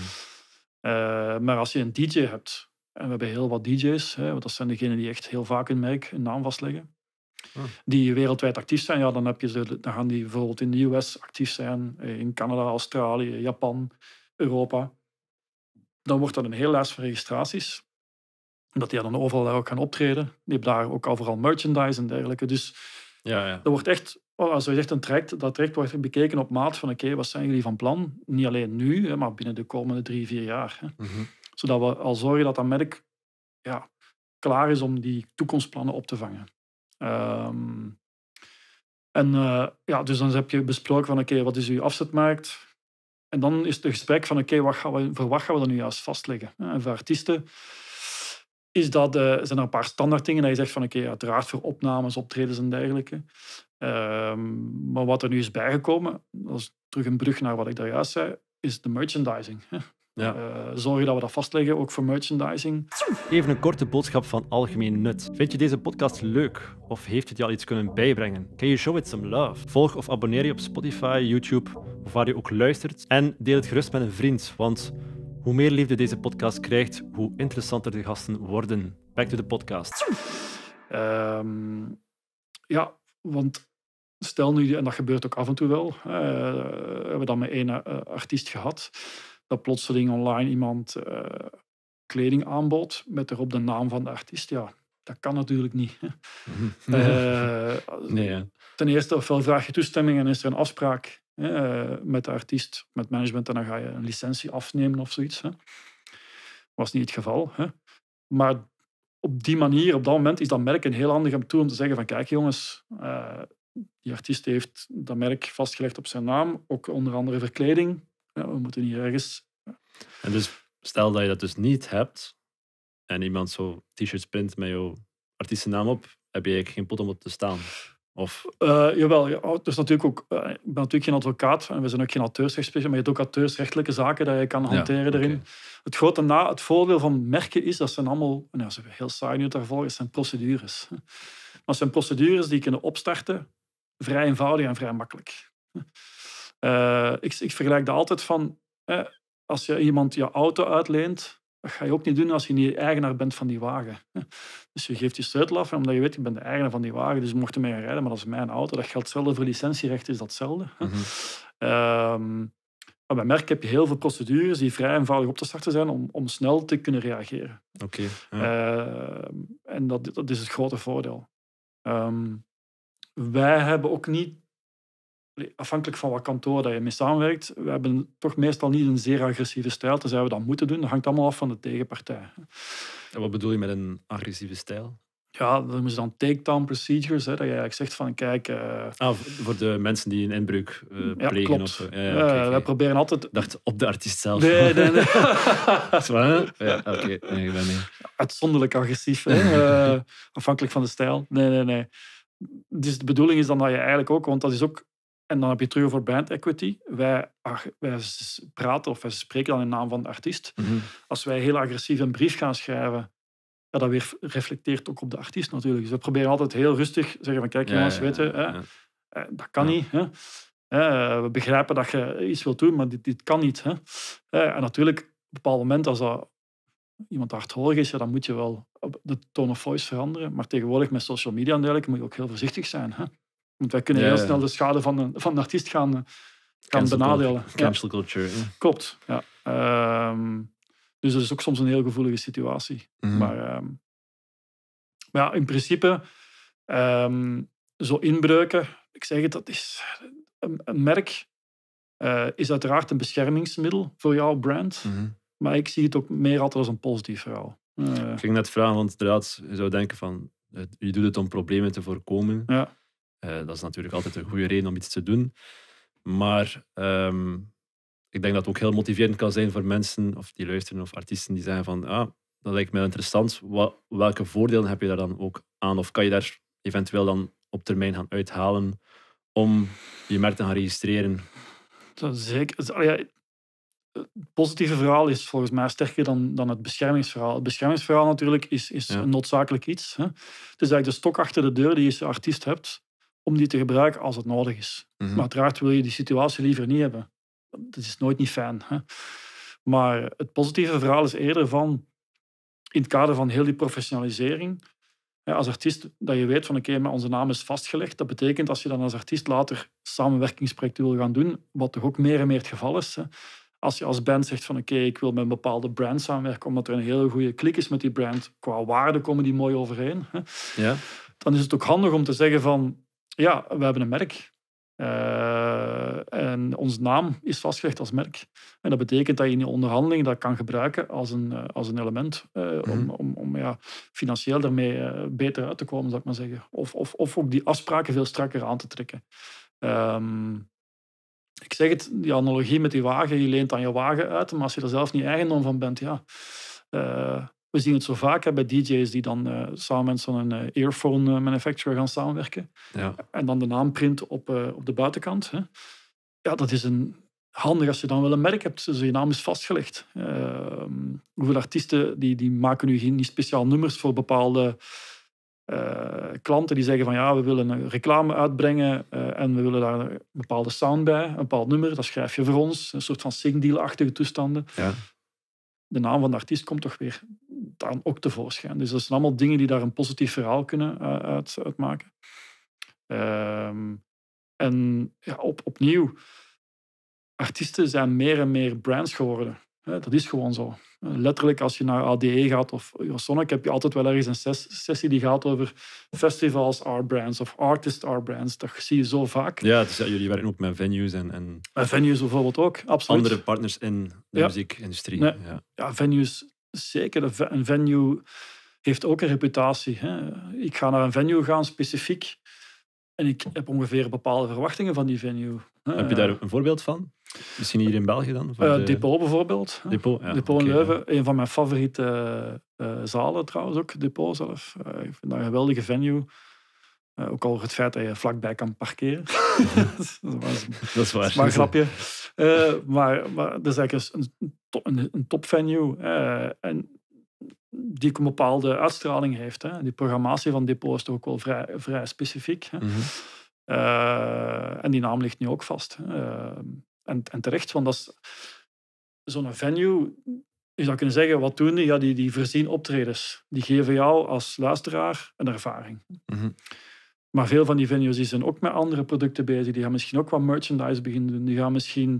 S2: Eh, maar als je een DJ hebt, en we hebben heel wat DJ's, hè, want dat zijn degenen die echt heel vaak een merk een naam vastleggen die wereldwijd actief zijn, ja, dan, heb je ze, dan gaan die bijvoorbeeld in de US actief zijn, eh, in Canada, Australië, Japan, Europa. Dan wordt dat een heel lijst van registraties. Omdat die dan overal daar ook gaan optreden. Die hebben daar ook overal merchandise en dergelijke. Dus ja, ja. dat wordt echt, oh, als je zegt een traject, dat traject wordt bekeken op maat van oké, wat zijn jullie van plan? Niet alleen nu, maar binnen de komende drie, vier jaar. Mhm. Zodat we al zorgen dat dat merk ja, klaar is om die toekomstplannen op te vangen. Ehm, en eh, ja, dus dan heb je besproken van oké, wat is uw afzetmarkt? En dan is het gesprek van oké, voor wat gaan we dan nu juist vastleggen? En voor artiesten is dat, eh, zijn er een paar standaard dingen dat je zegt van oké, uiteraard voor opnames, optredens en dergelijke. Ehm, maar wat er nu is bijgekomen, dat is terug een brug naar wat ik daar juist zei, is de merchandising. [LAUGHS] Ja. Uh, dat we dat vastleggen, ook voor merchandising.
S1: Even een korte boodschap van algemeen nut. Vind je deze podcast leuk? Of heeft het je al iets kunnen bijbrengen? Can you show it some love? Volg of abonneer je op Spotify, YouTube, of waar je ook luistert. En deel het gerust met een vriend, want hoe meer liefde deze podcast krijgt, hoe interessanter de gasten worden. Back to the podcast.
S2: Ehm, ja, want stel nu, en dat gebeurt ook af en toe wel, we eh, hebben we dan met één eh, artiest gehad dat plotseling online iemand eh, kleding aanbod met erop de naam van de artiest. Ja, dat kan natuurlijk niet. [LAUGHS] Eh, nee, ten eerste, ofwel vraag je toestemming en is er een afspraak eh, met de artiest, met management, en dan ga je een licentie afnemen of zoiets. Hè. Was niet het geval. Hè. Maar op die manier, op dat moment, is dat merk een heel handig toe om te zeggen van kijk jongens, die artiest heeft dat merk vastgelegd op zijn naam, ook onder andere verkleding ja, we moeten hier ergens.
S1: En dus stel dat je dat dus niet hebt en iemand zo t-shirts print met jouw artiestennaam op, heb je eigenlijk geen pot om op te staan. Of?
S2: Eh, jawel, dus natuurlijk ook, uh, ik ben natuurlijk geen advocaat en we zijn ook geen auteursrechtsspecialist, maar je hebt ook auteursrechtelijke zaken dat je kan hanteren erin. Het grote na, het voordeel van merken is dat zijn allemaal, nou, ze heel saai nu het daarvoor zijn procedures. Maar het zijn procedures die kunnen opstarten, vrij eenvoudig en vrij makkelijk. Eh, ik, ik, vergelijk dat altijd van, als je iemand je auto uitleent, dat ga je ook niet doen als je niet eigenaar bent van die wagen. [LAUGHS] Dus je geeft je sleutel af, omdat je weet, ik ben de eigenaar van die wagen, dus mocht ermee gaan rijden, maar dat is mijn auto. Dat geldt hetzelfde voor licentierecht, is datzelfde. Mm -hmm. maar bij merk heb je heel veel procedures die vrij eenvoudig op te starten zijn om, om snel te kunnen reageren. Ehm, en dat, dat is het grote voordeel. Ehm, wij hebben ook niet afhankelijk van wat kantoor dat je mee samenwerkt, we hebben toch meestal niet een zeer agressieve stijl, tenzij we dat moeten doen. Dat hangt allemaal af van de tegenpartij.
S1: En wat bedoel je met een agressieve stijl?
S2: Ja, dan noemen ze dan down procedures. Hè, dat je eigenlijk zegt van, kijk... Eh, ah, voor
S1: de mensen die een inbreuk eh, plegen of zo. Ja, eh, wij
S2: proberen altijd... dacht op de artiest zelf. Nee, nee, nee.
S1: [LAUGHS] waar, ja, oké. Nee, ik ben mee.
S2: Uitzonderlijk agressief, hè? [LAUGHS] afhankelijk van de stijl. Nee, nee, nee. Dus de bedoeling is dan dat je eigenlijk ook... Want dat is ook en dan heb je terug over band equity. Wij, wij praten of wij spreken dan in naam van de artiest. Mhm. Als wij heel agressief een brief gaan schrijven, ja, dat weer reflecteert ook op de artiest natuurlijk. Dus we proberen altijd heel rustig zeggen van kijk jongens, weten, hè, eh, dat kan niet. Hè. Eh, we begrijpen dat je iets wilt doen, maar dit, dit kan niet. Hè. Eh, en natuurlijk, op een bepaald moment als dat iemand hardhorig is, ja, dan moet je wel de tone of voice veranderen. Maar tegenwoordig met social media en moet je ook heel voorzichtig zijn. Hè. Want wij kunnen heel snel de schade van een, van een artiest gaan, eh, gaan benadelen. Cancel culture. Klopt, ja. Ehm, dus dat is ook soms een heel gevoelige situatie. Mhm. Maar, ehm, maar ja, in principe, ehm, zo inbreuken, ik zeg het, dat is een, een merk eh, is uiteraard een beschermingsmiddel voor jouw brand. Mhm. Maar ik zie het ook meer altijd als een positief verhaal.
S1: Eh, ik ging net vragen, want inderdaad, je zou denken van, je doet het om problemen te voorkomen. Ja. Eh, dat is natuurlijk altijd een goede reden om iets te doen. Maar ehm, ik denk dat het ook heel motiverend kan zijn voor mensen of die luisteren of artiesten die zeggen van ah, dat lijkt mij interessant. Wat, welke voordelen heb je daar dan ook aan? Of kan je daar eventueel dan op termijn gaan uithalen om je merk te gaan registreren?
S2: Dat zeker. Ja, het positieve verhaal is volgens mij sterker dan, dan het beschermingsverhaal. Het beschermingsverhaal natuurlijk is, is een noodzakelijk iets. Hè. Het is eigenlijk de stok achter de deur die je als artiest hebt om die te gebruiken als het nodig is. Mhm. Maar uiteraard wil je die situatie liever niet hebben. Dat is nooit niet fijn. Hè? Maar het positieve verhaal is eerder van, in het kader van heel die professionalisering, hè, als artiest, dat je weet van oké, okay, onze naam is vastgelegd. Dat betekent als je dan als artiest later samenwerkingsprojecten wil gaan doen, wat toch ook meer en meer het geval is. Hè, als je als band zegt van oké, ik wil met een bepaalde brand samenwerken, omdat er een hele goede klik is met die brand, qua waarde komen die mooi overeen. Hè, ja. Dan is het ook handig om te zeggen van ja, we hebben een merk. Uh, en onze naam is vastgelegd als merk. En dat betekent dat je in je onderhandeling dat kan gebruiken als een, eh, als een element eh, om, mhm. om, om ja, financieel daarmee beter uit te komen, zou ik maar zeggen. Of, of, of ook die afspraken veel strakker aan te trekken. Ehm, ik zeg het, die analogie met die wagen, je leent aan je wagen uit, maar als je er zelf niet eigendom van bent, ja, we zien het zo vaak bij DJ's die dan eh, samen met zo'n uh, earphone eh, manufacturer gaan samenwerken. Ja. En dan de naam print op, op de buitenkant. Hè. Ja, dat is een, handig als je dan wel een merk hebt. Dus je naam is vastgelegd. Ehm, hoeveel artiesten die, die maken nu geen, speciaal nummers voor bepaalde klanten die zeggen van ja, we willen een reclame uitbrengen en we willen daar een bepaalde sound bij, een bepaald nummer, dat schrijf je voor ons, een soort van deal achtige toestanden. Ja. De naam van de artiest komt toch weer dan ook tevoorschijn. Dus dat zijn allemaal dingen die daar een positief verhaal kunnen eh, uit, uitmaken. Ehm, en ja, op, opnieuw, artiesten zijn meer en meer brands geworden. Dat is gewoon zo. Letterlijk, als je naar ADE gaat of Sonic heb je altijd wel ergens een sessie die gaat over festivals, are brands of artists are brands. Dat zie je zo vaak.
S1: Ja, dus jullie werken ook met venues en, en...
S2: venues bijvoorbeeld ook, absoluut. Andere
S1: partners in de muziekindustrie. Ja.
S2: ja. venues zeker, een venue heeft ook een reputatie. Hè. Ik ga naar een venue gaan specifiek en ik heb ongeveer bepaalde verwachtingen van die venue. Heb je daar een voorbeeld van?
S1: Misschien hier in België dan? Eh, Depot bijvoorbeeld. Depot, ja, in Leuven.
S2: Ja. Een van mijn favoriete eh, eh, zalen trouwens ook, Depot zelf. ik vind dat een geweldige venue. Eh, ook al het feit dat je vlakbij kan parkeren. [LAUGHS] dat, is, waar. maar een grapje. Eh, maar, maar dat is eigenlijk een, een, topvenue. Eh, en die ook een bepaalde uitstraling heeft. Hè. Die programmatie van Depot is toch ook wel vrij, vrij specifiek. Hè. Mhm. en die naam ligt nu ook vast. en, en terecht, want dat is zo'n venue. Je zou kunnen zeggen, wat doen die? Ja, die, die voorzien optredens. Die geven jou als luisteraar een ervaring. Mm maar veel van die venues zijn ook met andere producten bezig. Die gaan misschien ook wat merchandise beginnen doen. Die gaan misschien,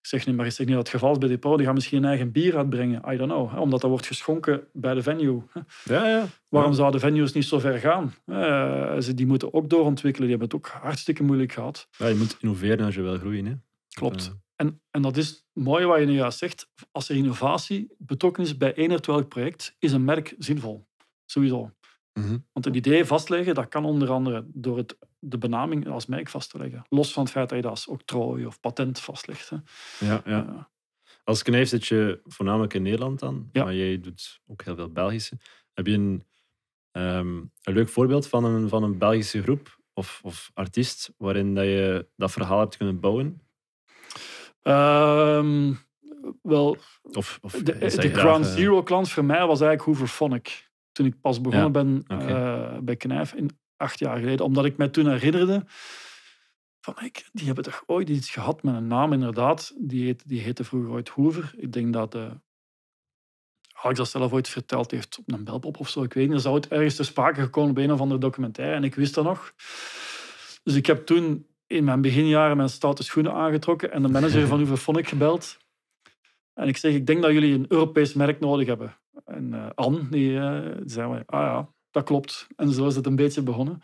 S2: ik zeg niet, maar ik het niet dat het geval bij Depot, die gaan misschien een eigen bier uitbrengen. I don't know. Omdat dat wordt geschonken bij de venue. Ja, ja. Waarom ja. zouden venues niet zo ver gaan? Eh, ze, die moeten ook doorontwikkelen. Die hebben het ook hartstikke moeilijk gehad. Ja, je moet innoveren als je wil groeien. Hè? Klopt. En, en dat is mooi wat je nu juist zegt. Als er innovatie betrokken is bij of welk project, is een merk zinvol. Sowieso. Mhm. Want een idee vastleggen, dat kan onder andere door het, de benaming als merk vast te leggen. Los van het feit dat je dat als octrooi of patent vastlegt. Hè.
S1: Ja, ja. Eh, als kneef zit je voornamelijk in Nederland dan, maar jij doet ook heel veel Belgische. Heb je een, ehm, een leuk voorbeeld van een, van een Belgische groep of, of artiest waarin dat je dat verhaal hebt kunnen bouwen?
S2: Ehm, wel, of, of de, de Ground Zero klant voor mij was eigenlijk Hoover toen ik pas begonnen ben eh, bij Knijf, in acht jaar geleden. Omdat ik mij toen herinnerde van, ik, die hebben toch ooit iets gehad met een naam, inderdaad. Die, heet, die heette vroeger ooit Hoover. Ik denk dat uh, Alex dat zelf ooit verteld heeft op een belbop of zo. Ik weet niet, dat zou het ergens te sprake gekomen op een of andere documentaire. En ik wist dat nog. Dus ik heb toen in mijn beginjaren mijn stoute schoenen aangetrokken en de manager [LAUGHS] van fonk gebeld. En ik zeg, ik denk dat jullie een Europees merk nodig hebben. En uh, eh, Anne, die uh, zei, ah ja, dat klopt. En zo is het een beetje begonnen.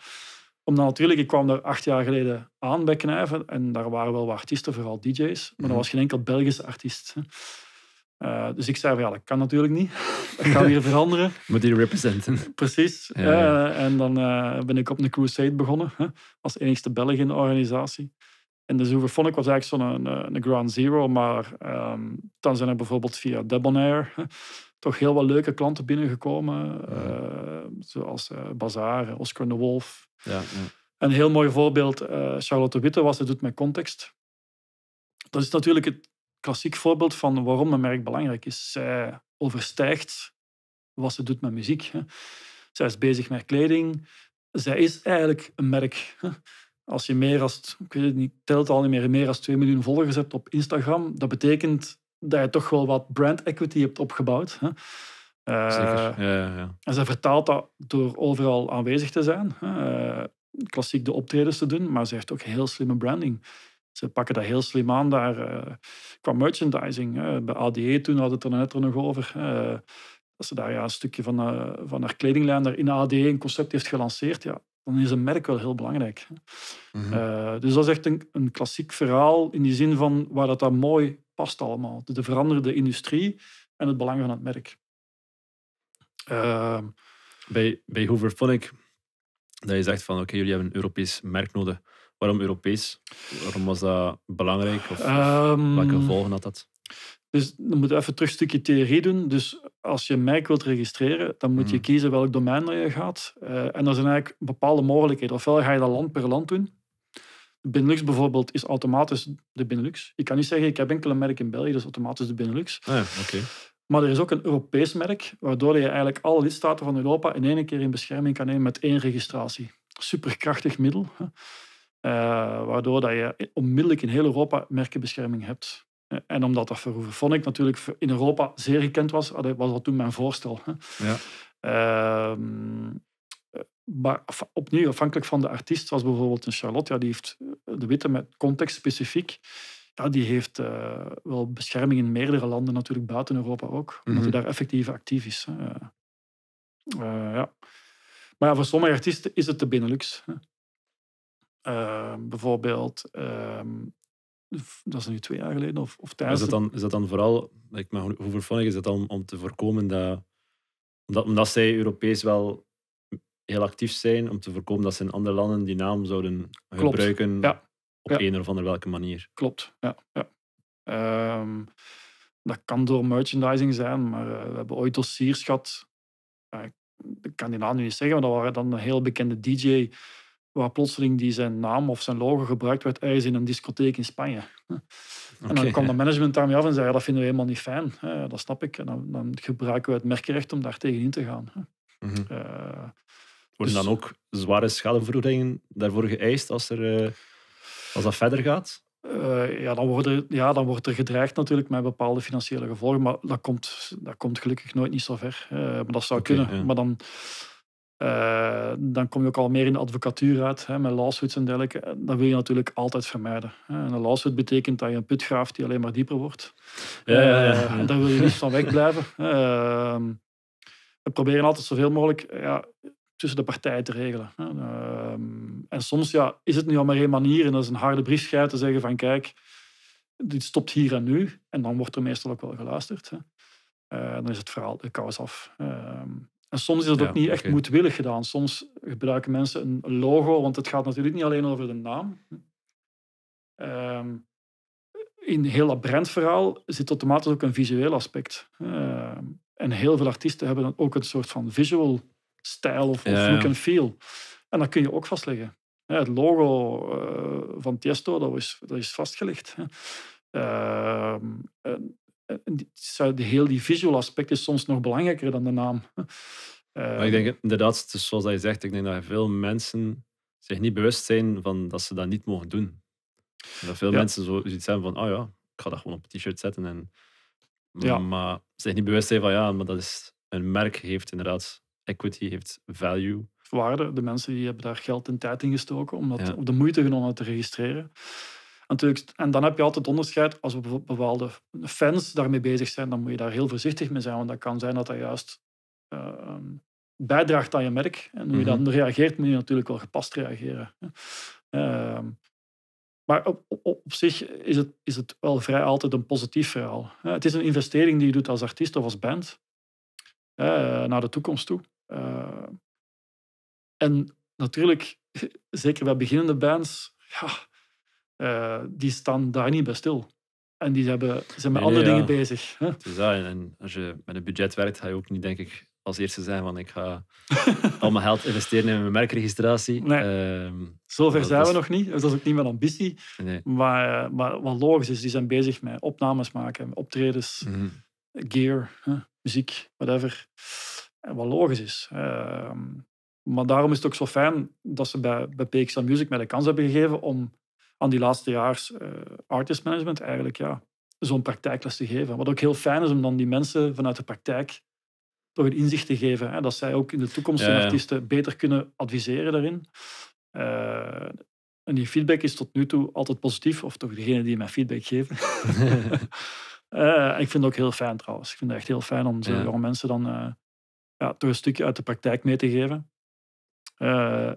S2: Omdat natuurlijk, ik kwam daar acht jaar geleden aan bij Knijven. En daar waren wel wat artiesten, vooral dj's. Maar dat er mhm. was geen enkel Belgische artiest. Hè. Eh, dus ik zei van ja, dat kan natuurlijk niet. [LAUGHS] Dat gaat hier [LAUGHS] veranderen.
S1: Moet je representen. Precies.
S2: en dan ben ik op een crusade begonnen. Hè, als enigste Belg in de organisatie. En dus de ik was eigenlijk zo'n een, een, Ground Zero. Maar um, dan zijn er bijvoorbeeld via Debonair toch heel wat leuke klanten binnengekomen. Eh, zoals eh, Bazaar, Oscar de Wolf. Ja, Een heel mooi voorbeeld, eh, Charlotte Witte was het doet met context. Dat is natuurlijk het klassiek voorbeeld van waarom een merk belangrijk is. Zij overstijgt wat ze doet met muziek. Zij is bezig met kleding. Zij is eigenlijk een merk. [LAUGHS] Als je meer als, ik weet het niet, telt al niet meer, meer dan 2 miljoen volgers hebt op Instagram, dat betekent dat je toch wel wat brand equity hebt opgebouwd. Hè. Eh, Zeker. Ja, ja, En ze vertaalt dat door overal aanwezig te zijn. Eh, klassiek de optredens te doen, maar ze heeft ook heel slimme branding. Ze pakken dat heel slim aan daar eh, qua merchandising. bij ADE toen hadden het er net er nog over. dat ze daar ja, een stukje van, van haar kledinglijn daar in ADE een concept heeft gelanceerd. Ja, dan is een merk wel heel belangrijk. Mhm. Eh, dus dat is echt een, een, klassiek verhaal in die zin van waar dat dan mooi past allemaal. De, veranderde industrie en het belang van het merk.
S1: Uh, bij, bij Hoover ik dat je zegt van oké, jullie hebben een Europees merk nodig. Waarom Europees? Waarom was dat belangrijk?
S2: Of um, welke gevolgen had dat? Dus dan moeten we even terug een stukje theorie doen. Dus als je een merk wilt registreren, dan moet je hmm. kiezen welk domein je gaat. Uh, en er zijn eigenlijk bepaalde mogelijkheden. Ofwel ga je dat land per land doen. Benelux bijvoorbeeld is automatisch de Benelux. Je kan niet zeggen, ik heb enkel een merk in België, dus automatisch de Benelux. Ah maar er is ook een Europees merk, waardoor je eigenlijk alle lidstaten van Europa in één keer in bescherming kan nemen met één registratie. Superkrachtig middel, eh, waardoor dat je onmiddellijk in heel Europa merkenbescherming hebt. Eh, en omdat dat voor ik natuurlijk in Europa zeer gekend was, was dat toen mijn voorstel. Ja. Ehm, eh, maar opnieuw, afhankelijk van de artiest, zoals bijvoorbeeld een Charlotte, die heeft eh, de witte met context specifiek. Ja, die heeft wel bescherming in meerdere landen, natuurlijk buiten Europa ook, omdat mhm. hij daar effectief actief is. ja. Maar voor sommige artiesten is het de Benelux. Ehm, bijvoorbeeld ehm, dat is nu twee jaar geleden of, of tijdens... Is dat, dan,
S1: is dat dan vooral, ik mag hoe is dat dan om, om te voorkomen dat omdat, omdat zij Europees wel heel actief zijn, om te voorkomen dat ze in andere landen die naam zouden Klopt. gebruiken ja. op een of andere welke manier?
S2: Klopt, ja. ja. Ehm, dat kan door merchandising zijn, maar eh, we hebben ooit dossiers gehad. Uh, ik kan die naam nu niet zeggen, maar dat waren dan een heel bekende DJ waar plotseling die zijn naam of zijn logo gebruikt werd ergens in een discotheek in Spanje. [LAUGHS] en dan kwam de management daarmee af en zei, dat vinden we helemaal niet fijn. dat snap ik. En dan, dan, gebruiken we het merkrecht om daar tegenin te gaan. Mm Worden dus dan
S1: ook zware schadevergoedingen daarvoor geëist als, er, eh, als dat verder gaat?
S2: Eh, ja, dan worden, ja, dan wordt er gedreigd natuurlijk met bepaalde financiële gevolgen. Maar dat komt, dat komt gelukkig nooit niet zo ver. maar dat zou kunnen. Maar dan eh, dan kom je ook al meer in de advocatuur uit, hè, met lawsuits en dergelijke. Eh, dat wil je natuurlijk altijd vermijden. Hè. een lawsuit betekent dat je een put graaft die alleen maar dieper wordt. Ja, eh, daar wil je niet van wegblijven. Uh, [LAUGHS] we proberen altijd zoveel mogelijk ja, tussen de partijen te regelen. Hè. Ehm, en soms ja, is het nu al maar één manier, en dat is een harde brief schrijven, te zeggen van kijk, dit stopt hier en nu. En dan wordt er meestal ook wel geluisterd. Hè. dan is het verhaal de kous af. Ehm, en soms is dat ook niet echt okay. moedwillig gedaan. Soms gebruiken mensen een logo, want het gaat natuurlijk niet alleen over de naam. Ehm, in heel dat brandverhaal zit automatisch ook een visueel aspect. Ehm, en heel veel artiesten hebben dan ook een soort van visual stijl of, look and feel. En dat kun je ook vastleggen. Het logo eh, van Tiesto dat is, dat is vastgelegd. Uh, eh, heel die visual aspect is soms nog belangrijker dan de naam. [LAUGHS] Maar ik ehm,
S1: denk inderdaad, zoals je zegt, ik denk dat veel mensen zich niet bewust zijn van dat ze dat niet mogen doen. dat veel ja. mensen zoiets hebben van, oh ja, ik ga dat gewoon op een t-shirt zetten. En, Maar zich niet bewust zijn van, ja, maar dat is, een merk heeft inderdaad equity, heeft value.
S2: Waarde, de mensen die hebben daar geld en tijd in gestoken om dat, op de moeite genomen te registreren en dan heb je altijd onderscheid als bepaalde fans daarmee bezig zijn, dan moet je daar heel voorzichtig mee zijn, want dat kan zijn dat dat juist eh, ehm, bijdraagt aan je merk. En hoe je mhm. dan reageert, moet je natuurlijk wel gepast reageren. Ehm, maar op, zich is het, is het wel vrij altijd een positief verhaal. het is een investering die je doet als artiest of als band eh, naar de toekomst toe. Ehm, en natuurlijk, [LAUGHS] zeker bij beginnende bands, ja, eh, die staan daar niet bij stil. En die hebben, zijn met andere dingen bezig. Hè? Het
S1: is En als je met een budget werkt, ga je ook niet, denk ik, als eerste zijn van ik ga [LAUGHS] al mijn geld investeren in mijn merkregistratie.
S2: Ehm, Zover zijn we nog niet. Dus dat is ook niet mijn ambitie. Maar, eh, maar, wat logisch is, die zijn bezig met opnames maken, optredens, mhm. gear, muziek, whatever. En wat logisch is. Ehm, maar daarom is het ook zo fijn dat ze bij, bij PXL Music mij de kans hebben gegeven om aan die laatste jaars uh, eh, artist management eigenlijk ja, zo'n praktijkles te geven. Wat ook heel fijn is om dan die mensen vanuit de praktijk toch een inzicht te geven. Hè, dat zij ook in de toekomst hun artiesten beter kunnen adviseren daarin. Eh, en die feedback is tot nu toe altijd positief, of toch degene die mij feedback geven. [LAUGHS] [LAUGHS] Eh, ik vind het ook heel fijn trouwens. Ik vind het echt heel fijn om ja. jonge mensen dan ja, toch een stukje uit de praktijk mee te geven. Uh,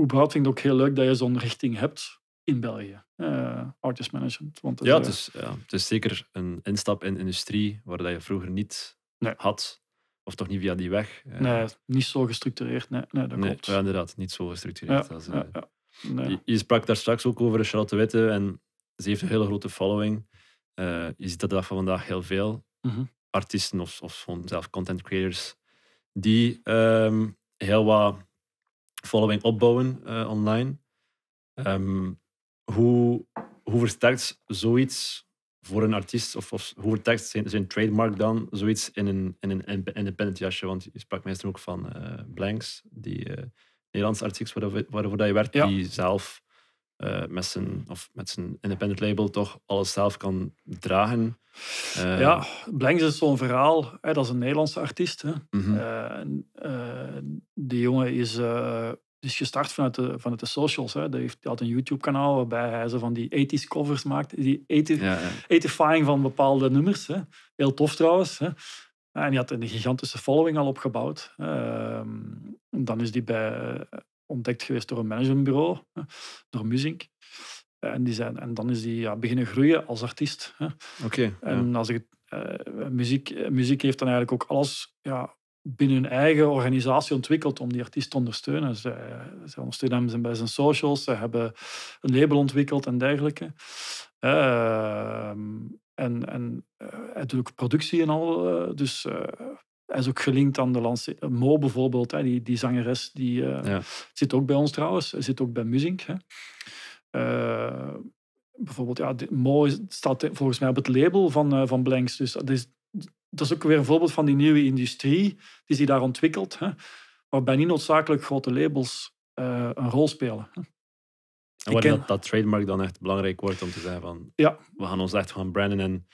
S2: überhaupt vind ik het ook heel leuk dat je zo'n richting hebt in België, uh, artist management. ja, eh, het is,
S1: ja, het is zeker een instap in industrie waar dat je vroeger niet had. Of toch niet via die weg.
S2: Eh. Nee, niet zo gestructureerd. Nee, nee dat nee, klopt. Ja, inderdaad, niet zo gestructureerd. Ja, als, ja, ja.
S1: Je, sprak daar straks ook over Charlotte Witte en ze heeft een hele grote following. je ziet dat er van vandaag heel veel. Mhm. Artiesten of, of zelf content creators die ehm, heel wat following opbouwen online. Ehm, hoe, hoe versterkt zoiets voor een artiest, of, of hoe versterkt zijn, zijn trademark dan zoiets in een, in een independent jasje? Want je sprak meestal ook van eh, Blanks, die eh, Nederlandse artiest waarvoor, je werkt, die zelf eh, met, zijn, of met zijn independent label toch alles zelf kan dragen.
S2: ja, Blanks is zo'n verhaal. Hè, dat is een Nederlandse artiest. Hè. Mm die jongen is is gestart vanuit de, vanuit de socials. Hè. Die, heeft, had een YouTube-kanaal waarbij hij zo van die 80s covers maakt. Die etifying ja, van bepaalde nummers. Hè. Heel tof trouwens. Hè. En die had een gigantische following al opgebouwd. Uh, dan is die bij, eh, ontdekt geweest door een managementbureau, door Muzink. En, die zijn, en dan is die ja, beginnen groeien als artiest. Oké. en als ik, eh, muziek, eh, muziek heeft dan eigenlijk ook alles ja, binnen hun eigen organisatie ontwikkeld om die artiest te ondersteunen. Ze, eh, ze ondersteunen hem bij zijn socials, ze hebben een label ontwikkeld en dergelijke. Ehm, en en eh, hij doet ook productie en al. Eh, dus hij is ook gelinkt aan de lancering. Mo bijvoorbeeld, hè, die, die zangeres, die zit ook bij ons trouwens. Zit ook bij Muzink. Hè. bijvoorbeeld, ja, Mo staat volgens mij op het label van, van Blanks. Dus dat is dat is ook weer een voorbeeld van die nieuwe industrie die zich daar ontwikkelt, hè, waarbij niet noodzakelijk grote labels eh, een rol spelen. Hè. En ken... dat,
S1: dat, trademark dan echt belangrijk wordt om te zeggen van, ja. we gaan ons echt gaan branden en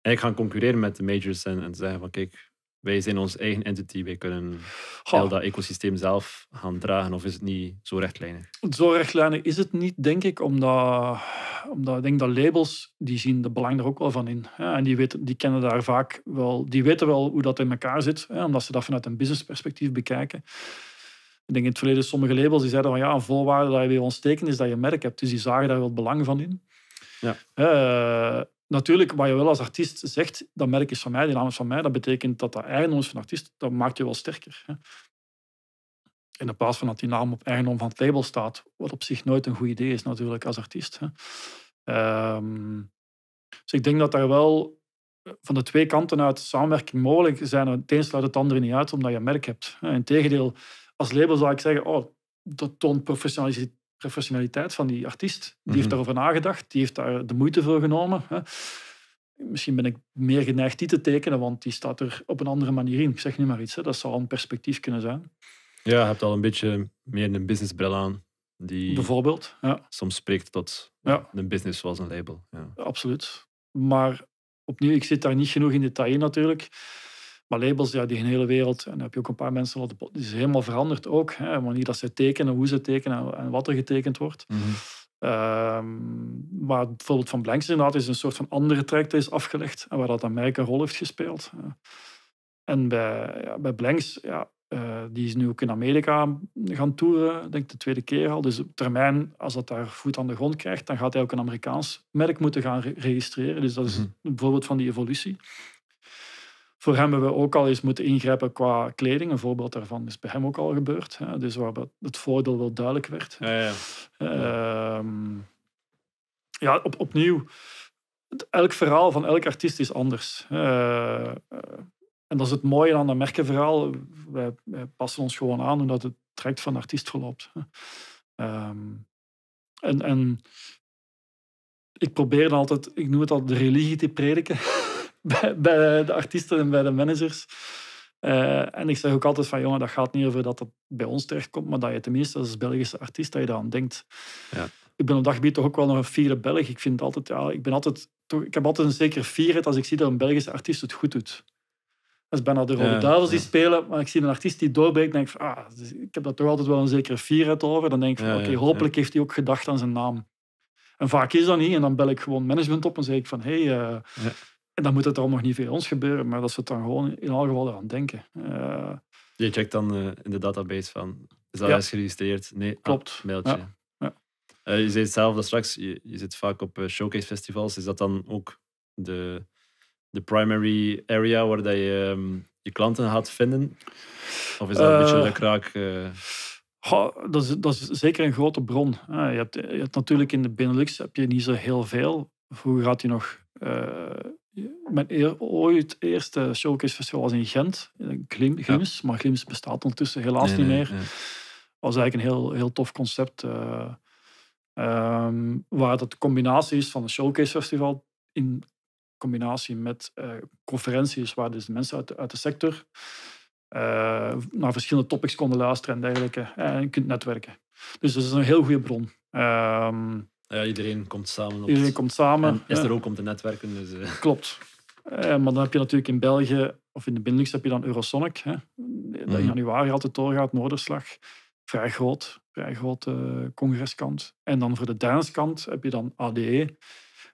S1: eigenlijk gaan concurreren met de majors en, en te zeggen van, kijk, wij zijn onze eigen entity, wij kunnen heel dat ecosysteem zelf gaan dragen, of is het niet zo rechtlijnig?
S2: Zo rechtlijnig is het niet, denk ik, omdat, omdat ik denk dat labels, die zien de belang er ook wel van in. En die, weten, die kennen daar vaak wel, die weten wel hoe dat in elkaar zit, omdat ze dat vanuit een businessperspectief bekijken. Ik denk in het verleden sommige labels die zeiden van ja, een voorwaarde dat je bij ons is dat je merk hebt. Dus die zagen daar wel belang van in. Ja. Eh, Natuurlijk, wat je wel als artiest zegt, dat merk is van mij, die naam is van mij, dat betekent dat dat eigendom is van artiest, dat maakt je wel sterker. Hè. En in plaats van dat die naam op eigendom van het label staat, wat op zich nooit een goed idee is natuurlijk als artiest. Hè. Ehm, dus ik denk dat daar wel eh, van de twee kanten uit samenwerking mogelijk zijn. Het een sluit het andere niet uit, omdat je een merk hebt. Integendeel, als label zou ik zeggen, oh, dat toont professionaliteit van die artiest. Die heeft mhm. daarover nagedacht, die heeft daar de moeite voor genomen. Hè. Misschien ben ik meer geneigd die te tekenen, want die staat er op een andere manier in. Ik zeg nu maar iets, hè. dat zou een perspectief kunnen zijn.
S1: Ja, je hebt al een beetje meer een businessbril aan.
S2: Die Bijvoorbeeld, ja. Soms spreekt tot ja. een business zoals een label. Ja. Absoluut. Maar opnieuw, ik zit daar niet genoeg in detail in natuurlijk. Maar labels, ja, die hele wereld. En dan heb je ook een paar mensen die is helemaal veranderd ook. Hè, de manier dat ze tekenen, hoe ze tekenen en wat er getekend wordt. Mm -hmm. Um, maar bijvoorbeeld van Blanks inderdaad is een soort van andere track is afgelegd en waar dat dan merk een rol heeft gespeeld. en bij, ja, bij Blanks, ja, eh, die is nu ook in Amerika gaan toeren, denk ik de tweede keer al. Dus op termijn, als dat daar voet aan de grond krijgt, dan gaat hij ook een Amerikaans merk moeten gaan registreren. Dus dat is mhm. een voorbeeld van die evolutie. Voor hem hebben we ook al eens moeten ingrijpen qua kleding. Een voorbeeld daarvan is bij hem ook al gebeurd. Hè? Dus waar het voordeel wel duidelijk werd. Ja, ja. Ehm, ja op, opnieuw. Elk verhaal van elk artiest is anders. Eh, en dat is het mooie aan dat merkenverhaal. Wij, wij passen ons gewoon aan omdat het trekt van artiest verloopt. Ehm, en, en ik probeer dan altijd, ik noem het al de religie te prediken. [LAUGHS] bij, de artiesten en bij de managers. Eh, en ik zeg ook altijd van, jongen, dat gaat niet over dat dat bij ons terechtkomt, maar dat je tenminste als Belgische artiest, dat je daaraan denkt. Ja. Ik ben op dat gebied toch ook wel nog een fiere Belg. Ik vind altijd, ja, ik ben altijd, toch, ik heb altijd een zekere fierheid als ik zie dat een Belgische artiest het goed doet. Dat is bijna de Rode Duivels die spelen, maar ik zie een artiest die doorbreekt, denk ik van, ah, dus ik heb daar toch altijd wel een zekere fierheid over. Dan denk ik van, oké, hopelijk heeft hij ook gedacht aan zijn naam. En vaak is dat niet, en dan bel ik gewoon management op en zeg ik van, hey, eh, dan moet het allemaal nog niet via ons gebeuren, maar dat ze het dan gewoon in alle gevallen aan denken.
S1: Eh, je checkt dan eh, in de database van, is dat ja. juist geregistreerd? Nee, ah, klopt. Ah, mailtje. Ja. Ja. Eh, je zei zelf straks, je, zit vaak op showcase festivals. Is dat dan ook de, de primary area waar dat je ehm, je klanten gaat
S2: vinden? Of is dat een beetje de kraak? dat, is, dat, is, zeker een grote bron. Ah, je, hebt, je hebt natuurlijk in de Benelux heb je niet zo heel veel. Vroeger had je nog mijn ooit eerste showcase festival was in Gent, in Glim, Maar Glims bestaat ondertussen helaas niet meer. Nee. was eigenlijk een heel, heel tof concept. Eh, ehm, waar dat de combinatie is van een showcase festival in combinatie met eh, conferenties waar dus mensen uit, uit de sector eh, naar verschillende topics konden luisteren en dergelijke. En kunt netwerken. Dus dat is een heel goede bron.
S1: Ehm, ja, iedereen komt samen. Op iedereen komt samen. is er ook om te
S2: netwerken. Dus, eh. [LAUGHS] Klopt. Eh, maar dan heb je natuurlijk in België, of in de Benelux, heb je dan Eurosonic. Hè? Dat in mhm. januari altijd doorgaat, Noorderslag. Vrij groot, vrij grote eh, congreskant. En dan voor de danskant heb je dan ADE,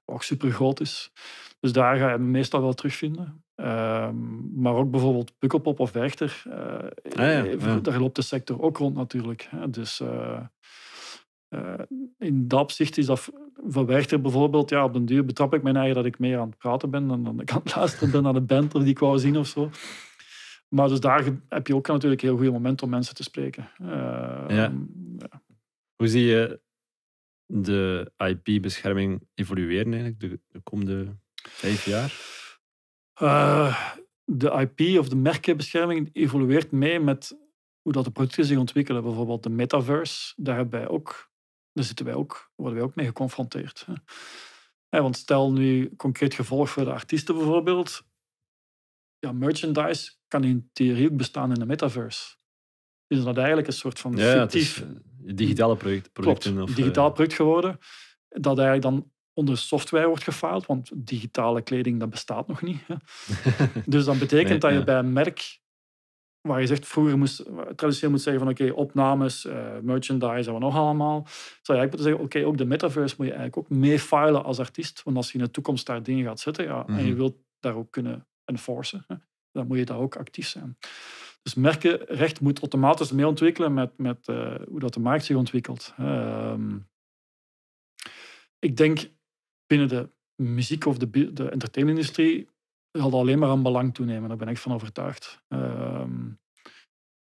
S2: wat ook super groot is. Dus daar ga je meestal wel terugvinden. Ehm, maar ook bijvoorbeeld Pukkelpop of Werchter. Ah ja, Daar loopt de sector ook rond natuurlijk. Hè. Dus eh, in dat opzicht is dat verwerkt er bijvoorbeeld, ja, op den duur betrap ik mijn eigen dat ik meer aan het praten ben dan, dan ik aan het luisteren ben aan de band of die ik wou zien of zo. Maar dus daar heb je ook natuurlijk heel goede momenten om mensen te spreken. Eh,
S1: ja. Hoe zie je de IP-bescherming evolueren eigenlijk de, de, komende
S2: vijf jaar? Eh, de IP of de merkenbescherming evolueert mee met hoe dat de producten zich ontwikkelen. Bijvoorbeeld de metaverse, daarbij ook daar zitten wij ook, worden wij ook mee geconfronteerd. want stel nu concreet gevolg voor de artiesten bijvoorbeeld. Ja, merchandise kan in theorie ook bestaan in de metaverse. Is dat eigenlijk een soort van ja, fictief... Eh,
S1: digitale project, producten. Klopt, of, eh, digitaal
S2: product geworden. Dat eigenlijk dan onder software wordt gefaald, want digitale kleding dat bestaat nog niet. [LAUGHS] dus dat betekent dat je bij een merk waar je zegt vroeger moest, traditioneel moet zeggen van oké, opnames, eh, merchandise en wat nog allemaal. Zou je eigenlijk moeten zeggen, oké, ook de metaverse moet je eigenlijk ook mee filen als artiest. Want als je in de toekomst daar dingen gaat zetten ja, en je mhm. wilt daar ook kunnen enforcen, dan moet je daar ook actief zijn. Dus merkenrecht moet automatisch mee ontwikkelen met, met eh, hoe dat de markt zich ontwikkelt. Ehm, ik denk binnen de muziek of de, de industrie had alleen maar aan belang toenemen, daar ben ik van overtuigd. Ehm,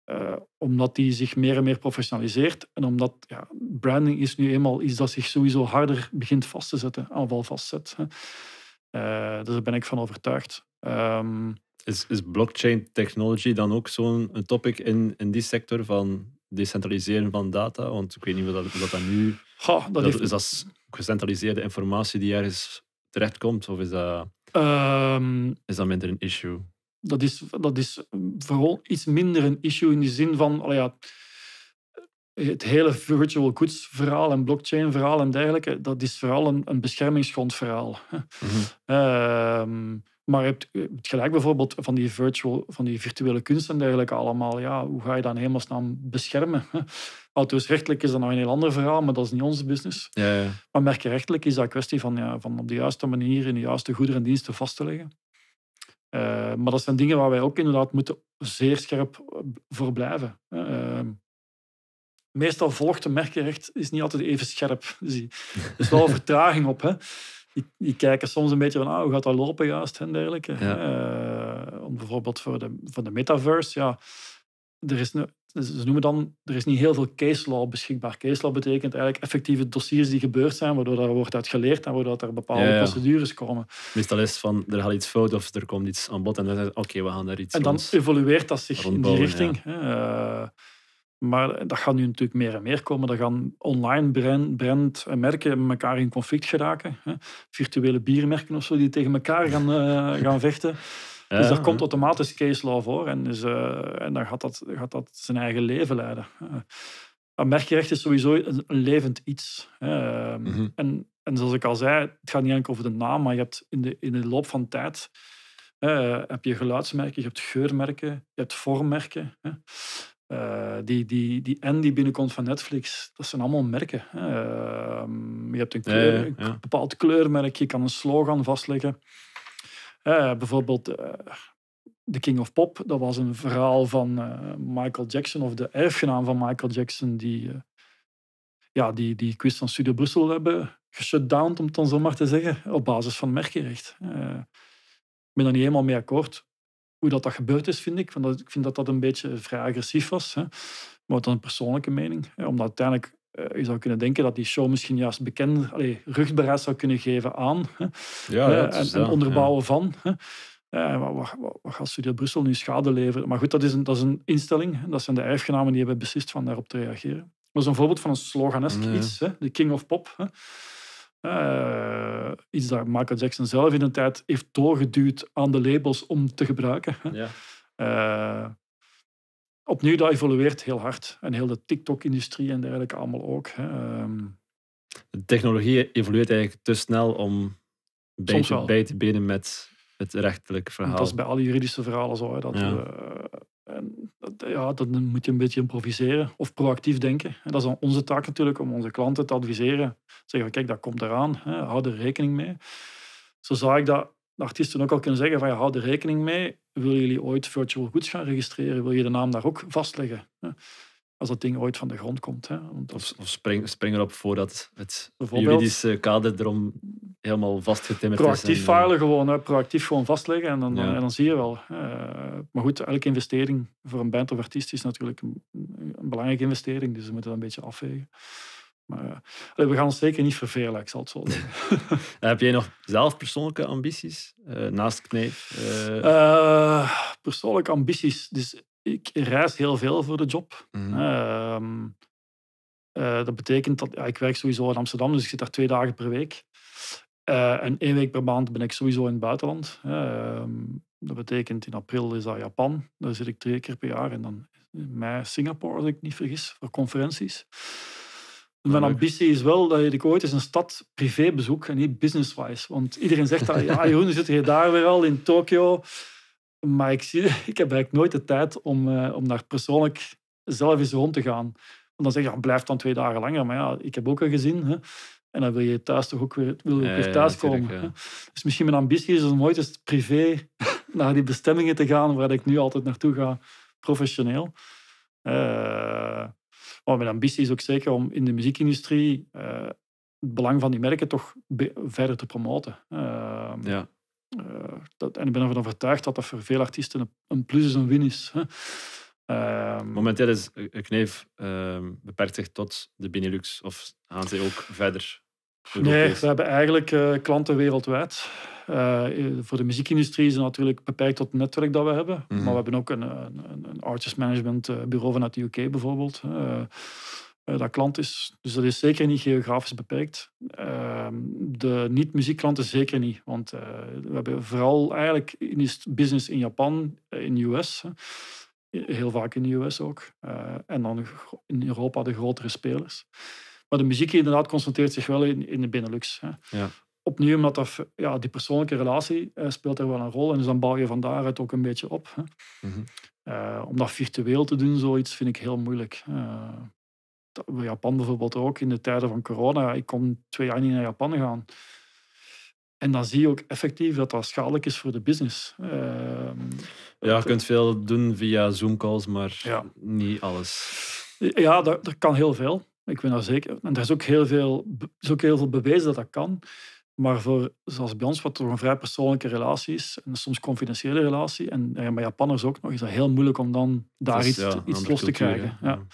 S2: eh, omdat die zich meer en meer professionaliseert en omdat ja, branding is nu eenmaal iets dat zich sowieso harder begint vast te zetten, aanval vastzet. Hè. Eh, dus daar ben ik van overtuigd. Ehm,
S1: is, is blockchain technology dan ook zo'n topic in, in die sector van decentraliseren van data? Want ik weet niet of dat, dat dat nu... dat, Is dat gecentraliseerde informatie die ergens terechtkomt?
S2: Of is dat... Ehm, is dat minder een issue? Dat is, dat is vooral iets minder een issue in de zin van oh ja, het hele virtual goods verhaal en blockchain verhaal en dergelijke. Dat is vooral een, een beschermingsgrondverhaal. Mhm. [LAUGHS] Ehm, maar je hebt, gelijk bijvoorbeeld van die, virtual, van die virtuele kunst en dergelijke allemaal. Ja, hoe ga je dan hemelsnaam beschermen? Auteursrechtelijk is dat nou een heel ander verhaal, maar dat is niet onze business. Ja, ja. Maar merkenrechtelijk is dat een kwestie van, ja, van op de juiste manier in de juiste goederen en diensten vast te leggen. Eh, maar dat zijn dingen waar wij ook inderdaad moeten zeer scherp voor blijven. Ehm, meestal volgt de merkenrecht is niet altijd even scherp. Dus er is wel [LAUGHS] vertraging op. Hè. Die, kijken soms een beetje van ah, hoe gaat dat lopen juist en dergelijke. Eh, om bijvoorbeeld voor de, voor de metaverse, ja, er is nu. Dus ze noemen dan, er is niet heel veel case law beschikbaar. Case law betekent eigenlijk effectieve dossiers die gebeurd zijn, waardoor daar wordt uitgeleerd geleerd en waardoor er bepaalde procedures komen.
S1: Meestal is van, er gaat iets fout of er komt iets aan bod en dan zeggen oké, we gaan daar iets En dan evolueert
S2: dat zich in die richting. Eh, maar dat gaat nu natuurlijk meer en meer komen. Dan gaan online brand, brand en merken met elkaar in conflict geraken. Virtuele biermerken of zo, die tegen elkaar gaan, eh, gaan vechten. Dus daar komt automatisch case law voor en, dus, en dan gaat dat, gaat dat zijn eigen leven leiden. Uh, eh, merkrecht is sowieso een, levend iets. Ehm, mhm. en, en zoals ik al zei, het gaat niet enkel over de naam, maar je hebt in de, in de loop van tijd heb je geluidsmerken, je hebt geurmerken, je hebt vormmerken. Eh, die, die, die N die binnenkomt van Netflix, dat zijn allemaal merken. Ehm, je hebt een, een, bepaald kleurmerk, je kan een slogan vastleggen. Eh, bijvoorbeeld uh, The King of Pop, dat was een verhaal van eh, Michael Jackson, of de erfgenaam van Michael Jackson, die, ja, die, die quiz van Studio Brussel hebben geshutdowned, om het dan zo maar te zeggen, op basis van merkenrecht. ik ben er niet helemaal mee akkoord hoe dat, dat gebeurd is, vind ik. Van dat, ik vind dat dat een beetje vrij agressief was. Hè. Maar dan een persoonlijke mening. Hè. Omdat uiteindelijk eh, je zou kunnen denken dat die show misschien juist bekend, allee, zou kunnen geven aan. Ja, eh, en, onderbouwen van. Eh, wat, gaat Studio Brussel nu schade leveren? Maar goed, dat is een, dat is een instelling. Dat zijn de erfgenamen die hebben beslist van daarop te reageren. Dat is een voorbeeld van een sloganesk iets. Hè? De King of Pop. Hè? iets dat Michael Jackson zelf in een tijd heeft doorgeduwd aan de labels om te gebruiken. Ja opnieuw, dat evolueert heel hard. En heel de TikTok-industrie en dergelijke allemaal ook. Ehm,
S1: de technologie evolueert eigenlijk te snel om bij te, bij te benen met het rechtelijk verhaal. dat is bij
S2: alle juridische verhalen zo. Hè, dat, ja. Eh, en dat, ja, dan moet je een beetje improviseren of proactief denken. En dat is dan onze taak natuurlijk om onze klanten te adviseren. Zeggen, kijk, dat komt eraan, hè, hou er rekening mee. Zo zag ik dat artiesten ook al kunnen zeggen van ja, hou er rekening mee. Willen jullie ooit virtual goods gaan registreren? Wil je de naam daar ook vastleggen? als dat ding ooit van de grond komt. Hè? Want of, of spring,
S1: erop voordat het juridische kader erom helemaal vastgetimmerd proactief is.
S2: Proactief eh, filen gewoon, proactief gewoon vastleggen en dan, eh, en dan zie je wel. Eh, maar goed, elke investering voor een band of artiest is natuurlijk een, een belangrijke investering, dus we moeten dat een beetje afwegen. Maar eh, we gaan ons zeker niet vervelen, ik zal het zo [LAUGHS] zeggen. Eh, heb jij nog zelf persoonlijke ambities eh, naast Kneef? Uh... persoonlijke ambities. Dus ik reis heel veel voor de job. Mhm. Ehm, dat betekent dat ja, ik werk sowieso in Amsterdam, dus ik zit daar twee dagen per week. en één week per maand ben ik sowieso in het buitenland. Ehm, dat betekent in april is dat Japan. Daar zit ik twee keer per jaar. En dan in mei Singapore, als ik niet vergis, voor conferenties. Mijn ambitie is wel dat ik ooit eens een stad privé bezoek en niet business-wise. Want iedereen zegt dat, ja, Jeroen zit je daar weer al in Tokio. Maar ik, zie, [LAUGHS] ik heb eigenlijk nooit de tijd om, uh, om daar persoonlijk zelf eens rond te gaan. Want dan zeg je, ja, blijf dan twee dagen langer. Maar ja, ik heb ook een gezin. Hè. En dan wil je thuis toch ook weer, wil je weer thuis Ja, ja. Dus misschien mijn ambitie is om ooit eens privé [LAUGHS] naar die bestemmingen te gaan waar ik nu altijd naartoe ga, professioneel. Uh, maar mijn ambitie is ook zeker om in de muziekindustrie eh, het belang van die merken toch verder te promoten. Ehm, ja. Eh, dat, en ik ben ervan overtuigd dat dat voor veel artiesten een, plus is, een win is. Ehm,
S1: Momenteel is Kneef ehm, beperkt zich tot de Benelux. Of gaan ze ook verder? Nee,
S2: we hebben eigenlijk eh, klanten wereldwijd. Eh, eh, voor de muziekindustrie is het natuurlijk beperkt tot het netwerk dat we hebben. Mhm. Maar we hebben ook een, een, een artist management bureau vanuit de UK bijvoorbeeld. dat klant is. Dus dat is zeker niet geografisch beperkt. Ehm, de niet-muziekklanten zeker niet. Want we hebben vooral eigenlijk business in Japan, in de US. Heel vaak in de US ook. en dan in Europa de grotere spelers. Maar de muziek inderdaad concentreert zich wel in, in de Benelux. Hè. Ja. Opnieuw, omdat dat, ja, die persoonlijke relatie eh, speelt er wel een rol. En dus dan bouw je van het ook een beetje op. Hè. Mhm. Eh, om dat virtueel te doen, zoiets, vind ik heel moeilijk. Eh, Japan bijvoorbeeld ook, in de tijden van corona. Ik kon twee jaar niet naar Japan gaan. En dan zie je ook effectief dat dat schadelijk is voor de business. ja, je kunt
S1: veel doen via Zoom-calls, maar niet alles.
S2: Ja, dat kan heel veel. Ik ben daar zeker. En er is ook heel veel, is ook heel veel bewezen dat dat kan. Maar voor, zoals bij ons, wat toch een vrij persoonlijke relatie is, en soms confidentiële relatie, en bij Japanners ook nog, is dat heel moeilijk om dan daar iets, iets los te krijgen. Ja. Dus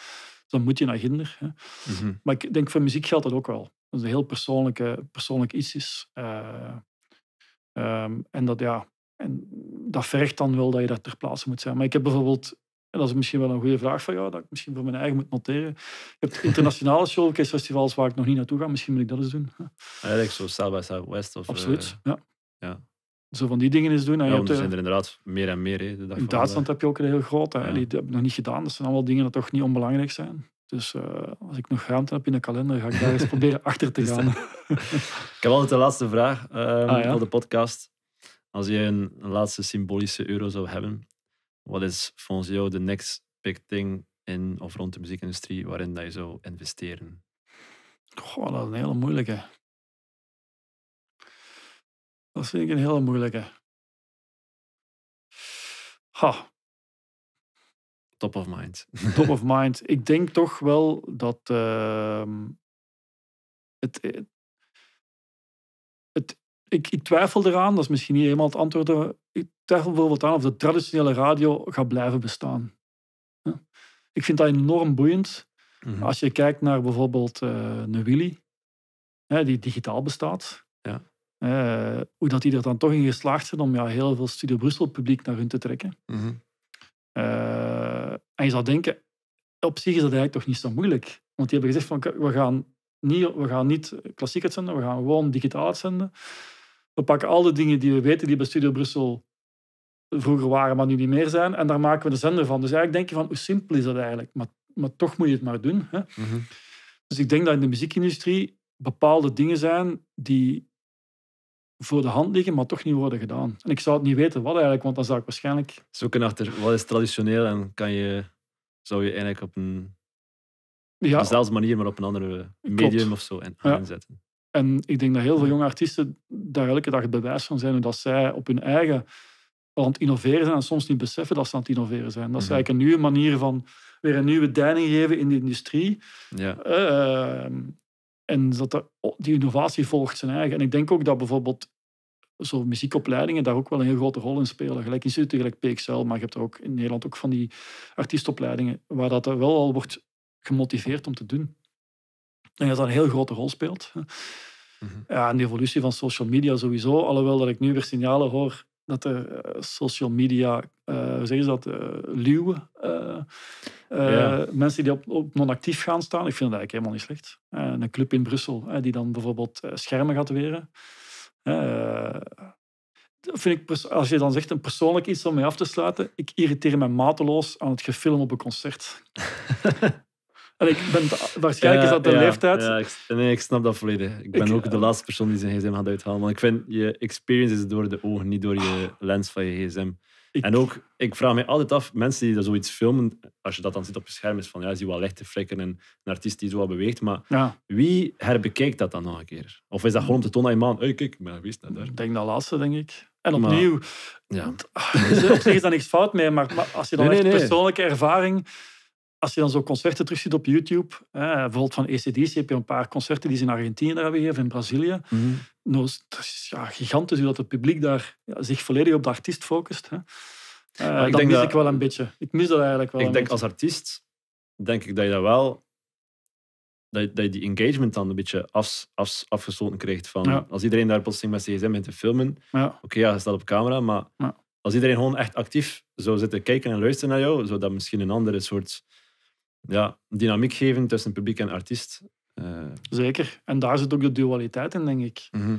S2: dan moet je naar ginder. Mhm. Maar ik denk, voor muziek geldt dat ook wel. Dat is een heel persoonlijke, persoonlijk iets is. Eh, ehm, en, dat, ja, en dat vergt dan wel dat je daar ter plaatse moet zijn. Maar ik heb bijvoorbeeld en dat is misschien wel een goede vraag van jou, dat ik misschien voor mijn eigen moet noteren. Je hebt internationale showcase waar ik nog niet naartoe ga, misschien moet ik dat eens doen.
S1: Eigenlijk zo South by Southwest of... Absoluut, eh,
S2: ja. ja. Zo van die dingen eens doen. En ja, Er eh, zijn er
S1: inderdaad meer en meer. Hè, de dag in Duitsland
S2: heb je ook een heel groot. Die heb ik nog niet gedaan. Dat zijn allemaal dingen die toch niet onbelangrijk zijn. Dus eh, als ik nog ruimte heb in de kalender, ga ik daar eens [LAUGHS] proberen achter te gaan. ik
S1: heb altijd de laatste vraag um, ehm, ah, op de podcast. Als je een, laatste symbolische euro zou hebben, wat is volgens jou de next big thing in of rond de muziekindustrie waarin dat je zou investeren?
S3: Goh, dat is een hele moeilijke. Dat vind ik
S2: een hele moeilijke. Ha. Top of mind. Top of [LAUGHS] mind. Ik denk toch wel dat ehm, het, eh, ik, ik, twijfel eraan, dat is misschien niet helemaal het antwoord. Ik twijfel bijvoorbeeld aan of de traditionele radio gaat blijven bestaan. Ik vind dat enorm boeiend. Mhm. Als je kijkt naar bijvoorbeeld uh, Willy, hè, die digitaal bestaat. Ja. Eh, hoe dat die er dan toch in geslaagd zijn om ja, heel veel Studio Brussel publiek naar hun te trekken. Mhm. Eh, en je zou denken, op zich is dat eigenlijk toch niet zo moeilijk. Want die hebben gezegd van we gaan niet, we gaan niet klassiek uitzenden, we gaan gewoon digitaal uitzenden. We pakken al de dingen die we weten die bij Studio Brussel vroeger waren, maar nu niet meer zijn. En daar maken we de zender van. Dus eigenlijk denk je van, hoe simpel is dat eigenlijk? Maar, maar toch moet je het maar doen. Hè? Mhm. Dus ik denk dat in de muziekindustrie bepaalde dingen zijn die voor de hand liggen, maar toch niet worden gedaan. En ik zou het niet weten wat eigenlijk, want dan zou ik waarschijnlijk...
S1: Zoeken achter wat is traditioneel en kan je, zou je eigenlijk op een ja. dezelfde manier, maar op een andere medium of zo inzetten.
S2: Ja. En ik denk dat heel veel jonge artiesten daar elke dag het bewijs van zijn. Dat zij op hun eigen innoveren zijn en soms niet beseffen dat ze aan het innoveren zijn. Dat is mhm. eigenlijk een nieuwe manier van weer een nieuwe deining geven in de industrie. Ja. Ehm, en dat die innovatie volgt zijn eigen. En ik denk ook dat bijvoorbeeld zo muziekopleidingen daar ook wel een heel grote rol in spelen. Gelijk instituten, gelijk PXL, maar je hebt er ook in Nederland ook van die artiestopleidingen waar dat er wel al wordt gemotiveerd om te doen denk dat dat een heel grote rol speelt. [LAUGHS] Mhm. Ja, en de evolutie van social media sowieso. Alhoewel dat ik nu weer signalen hoor dat de eh, social media, eh, hoe zeggen ze dat, uh, eh, luwen. Mensen die op, op non-actief gaan staan, ik vind dat eigenlijk helemaal niet slecht. een club in Brussel die dan bijvoorbeeld schermen gaat weren. vind ik, als je dan zegt een persoonlijk iets om mee af te sluiten, ik irriteer me mateloos aan het gefilmen op een concert. [LAUGHS] en ik ben waarschijnlijk is dat de leeftijd.
S1: Ja, ik, snap dat volledig. Ik ben ook de eh, laatste persoon die zijn gsm gaat uithalen. Want ik vind, je experience is door de ogen, niet door je lens van je gsm. en ook, ik vraag me altijd af, mensen die daar zoiets filmen, als je dat dan ziet op je scherm, is van ja, zie wel wel lichte flikken en een artiest die zo wat beweegt. Maar wie herbekijkt dat dan nog een keer? Of is dat gewoon om te tonen aan je man, hey, kijk, maar wie dat daar? Ik denk dat laatste, denk
S2: ik. En opnieuw, ja. op zich ah, is daar niks fout mee, maar, als je dan echt persoonlijke ervaring als je dan zo concerten terugziet op YouTube, hè, bijvoorbeeld van ECD's, heb je een paar concerten die ze in Argentinië hebben gegeven, in Brazilië. Mm nou, dat is ja, gigantisch hoe het publiek daar ja, zich volledig op de artiest focust. Hè. Eh, dat mis ik wel een beetje. Ik mis dat eigenlijk wel. Ik denk als artiest, denk ik dat je dat wel, dat je, dat die
S1: engagement dan een beetje af, af, afgesloten krijgt. Van, Als iedereen daar plotseling met CSM begint te filmen, oké, ja, staat op camera, maar als iedereen gewoon echt actief zou zitten kijken en luisteren naar jou, zou dat misschien een andere soort ja, dynamiek geven tussen publiek en artiest. Eh.
S2: Zeker. En daar zit ook de dualiteit in, denk ik. Mhm.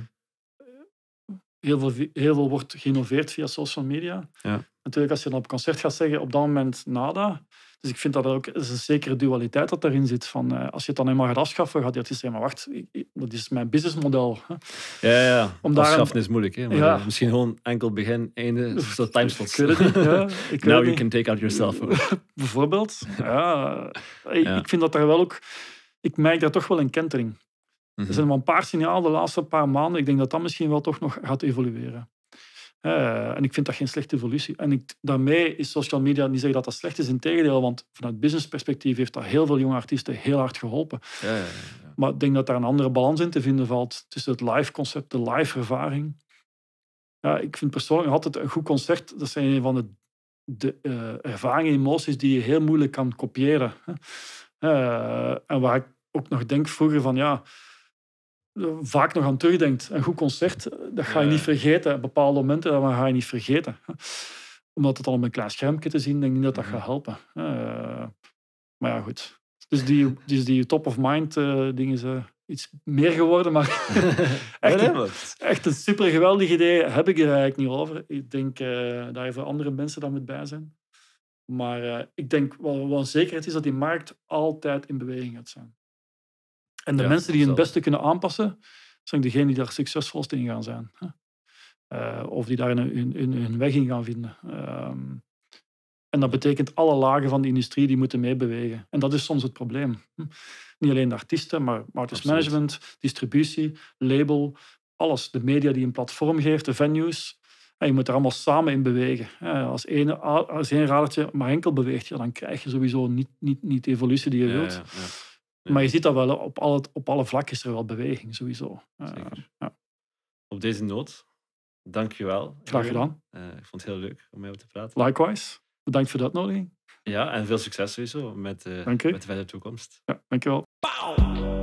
S2: heel, veel, heel veel wordt geïnnoveerd via social media. Ja. Natuurlijk, als je dan op concert gaat zeggen, op dat moment nada. Dus ik vind dat er ook een zekere dualiteit dat daarin zit. Van, eh, als je het dan helemaal gaat afschaffen, gaat je het zeggen, maar wacht, dat is mijn businessmodel. Ja, ja. Om afschaffen is moeilijk. Maar eh, misschien gewoon enkel begin, einde, zo [LAUGHS] timeslots. Ik weet niet. Ja, [LAUGHS] ik Now you can take out yourself. [LAUGHS] Bijvoorbeeld. Ja. Ik vind dat daar wel ook... Ik merk daar toch wel een kentering. Er mhm. zijn wel een paar signalen de laatste paar maanden. Ik denk dat dat misschien wel toch nog gaat evolueren. Eh, en ik vind dat geen slechte evolutie. En ik, daarmee is social media niet zeggen dat dat slecht is, in tegendeel, want vanuit businessperspectief heeft dat heel veel jonge artiesten heel hard geholpen. Ja, ja, ja. Maar ik denk dat daar een andere balans in te vinden valt tussen het live concept, de live ervaring. Ja, ik vind persoonlijk altijd een goed concert, dat zijn een van de, de uh, ervaringen, emoties die je heel moeilijk kan kopiëren. Eh, en waar ik ook nog denk vroeger van, ja, vaak nog aan terugdenkt. Een goed concert, dat ga je niet vergeten. Bepaalde momenten, dat ga je niet vergeten. Omdat het allemaal een klein schermpje te zien, denk ik niet dat dat mhm. gaat helpen. Eh, maar ja, goed. Dus die, dus die top-of-mind eh, dingen is eh, iets meer geworden. Maar [LAUGHS] echt, een, echt een super geweldig idee heb ik er eigenlijk niet over. Ik denk dat er voor andere mensen dan met bij zijn. Maar ik denk wel, wel zekerheid is dat die markt altijd in beweging gaat zijn. En de mensen die het beste kunnen aanpassen, zijn degenen die daar succesvolst in gaan zijn. Eh, of die daar hun, weg in gaan vinden. Ehm, en dat betekent alle lagen van de industrie die moeten meebewegen. En dat is soms het probleem. Niet alleen de artiesten, maar management, distributie, label, alles. De media die een platform geeft, de venues. En je moet er allemaal samen in bewegen. Als één, als radertje maar enkel beweegt, ja, dan krijg je sowieso niet, niet, niet de evolutie die je wilt. ja, ja. Maar je ziet dat wel, op alle, op alle vlakken is er wel beweging, sowieso. Eh, Zeker. Ja.
S1: Op deze noot, dankjewel. Graag gedaan. Eh, ik vond het heel leuk om mee te praten.
S2: Likewise. Bedankt voor de uitnodiging.
S1: Ja, en veel succes sowieso met, uh, met de verdere toekomst. Ja, dankjewel.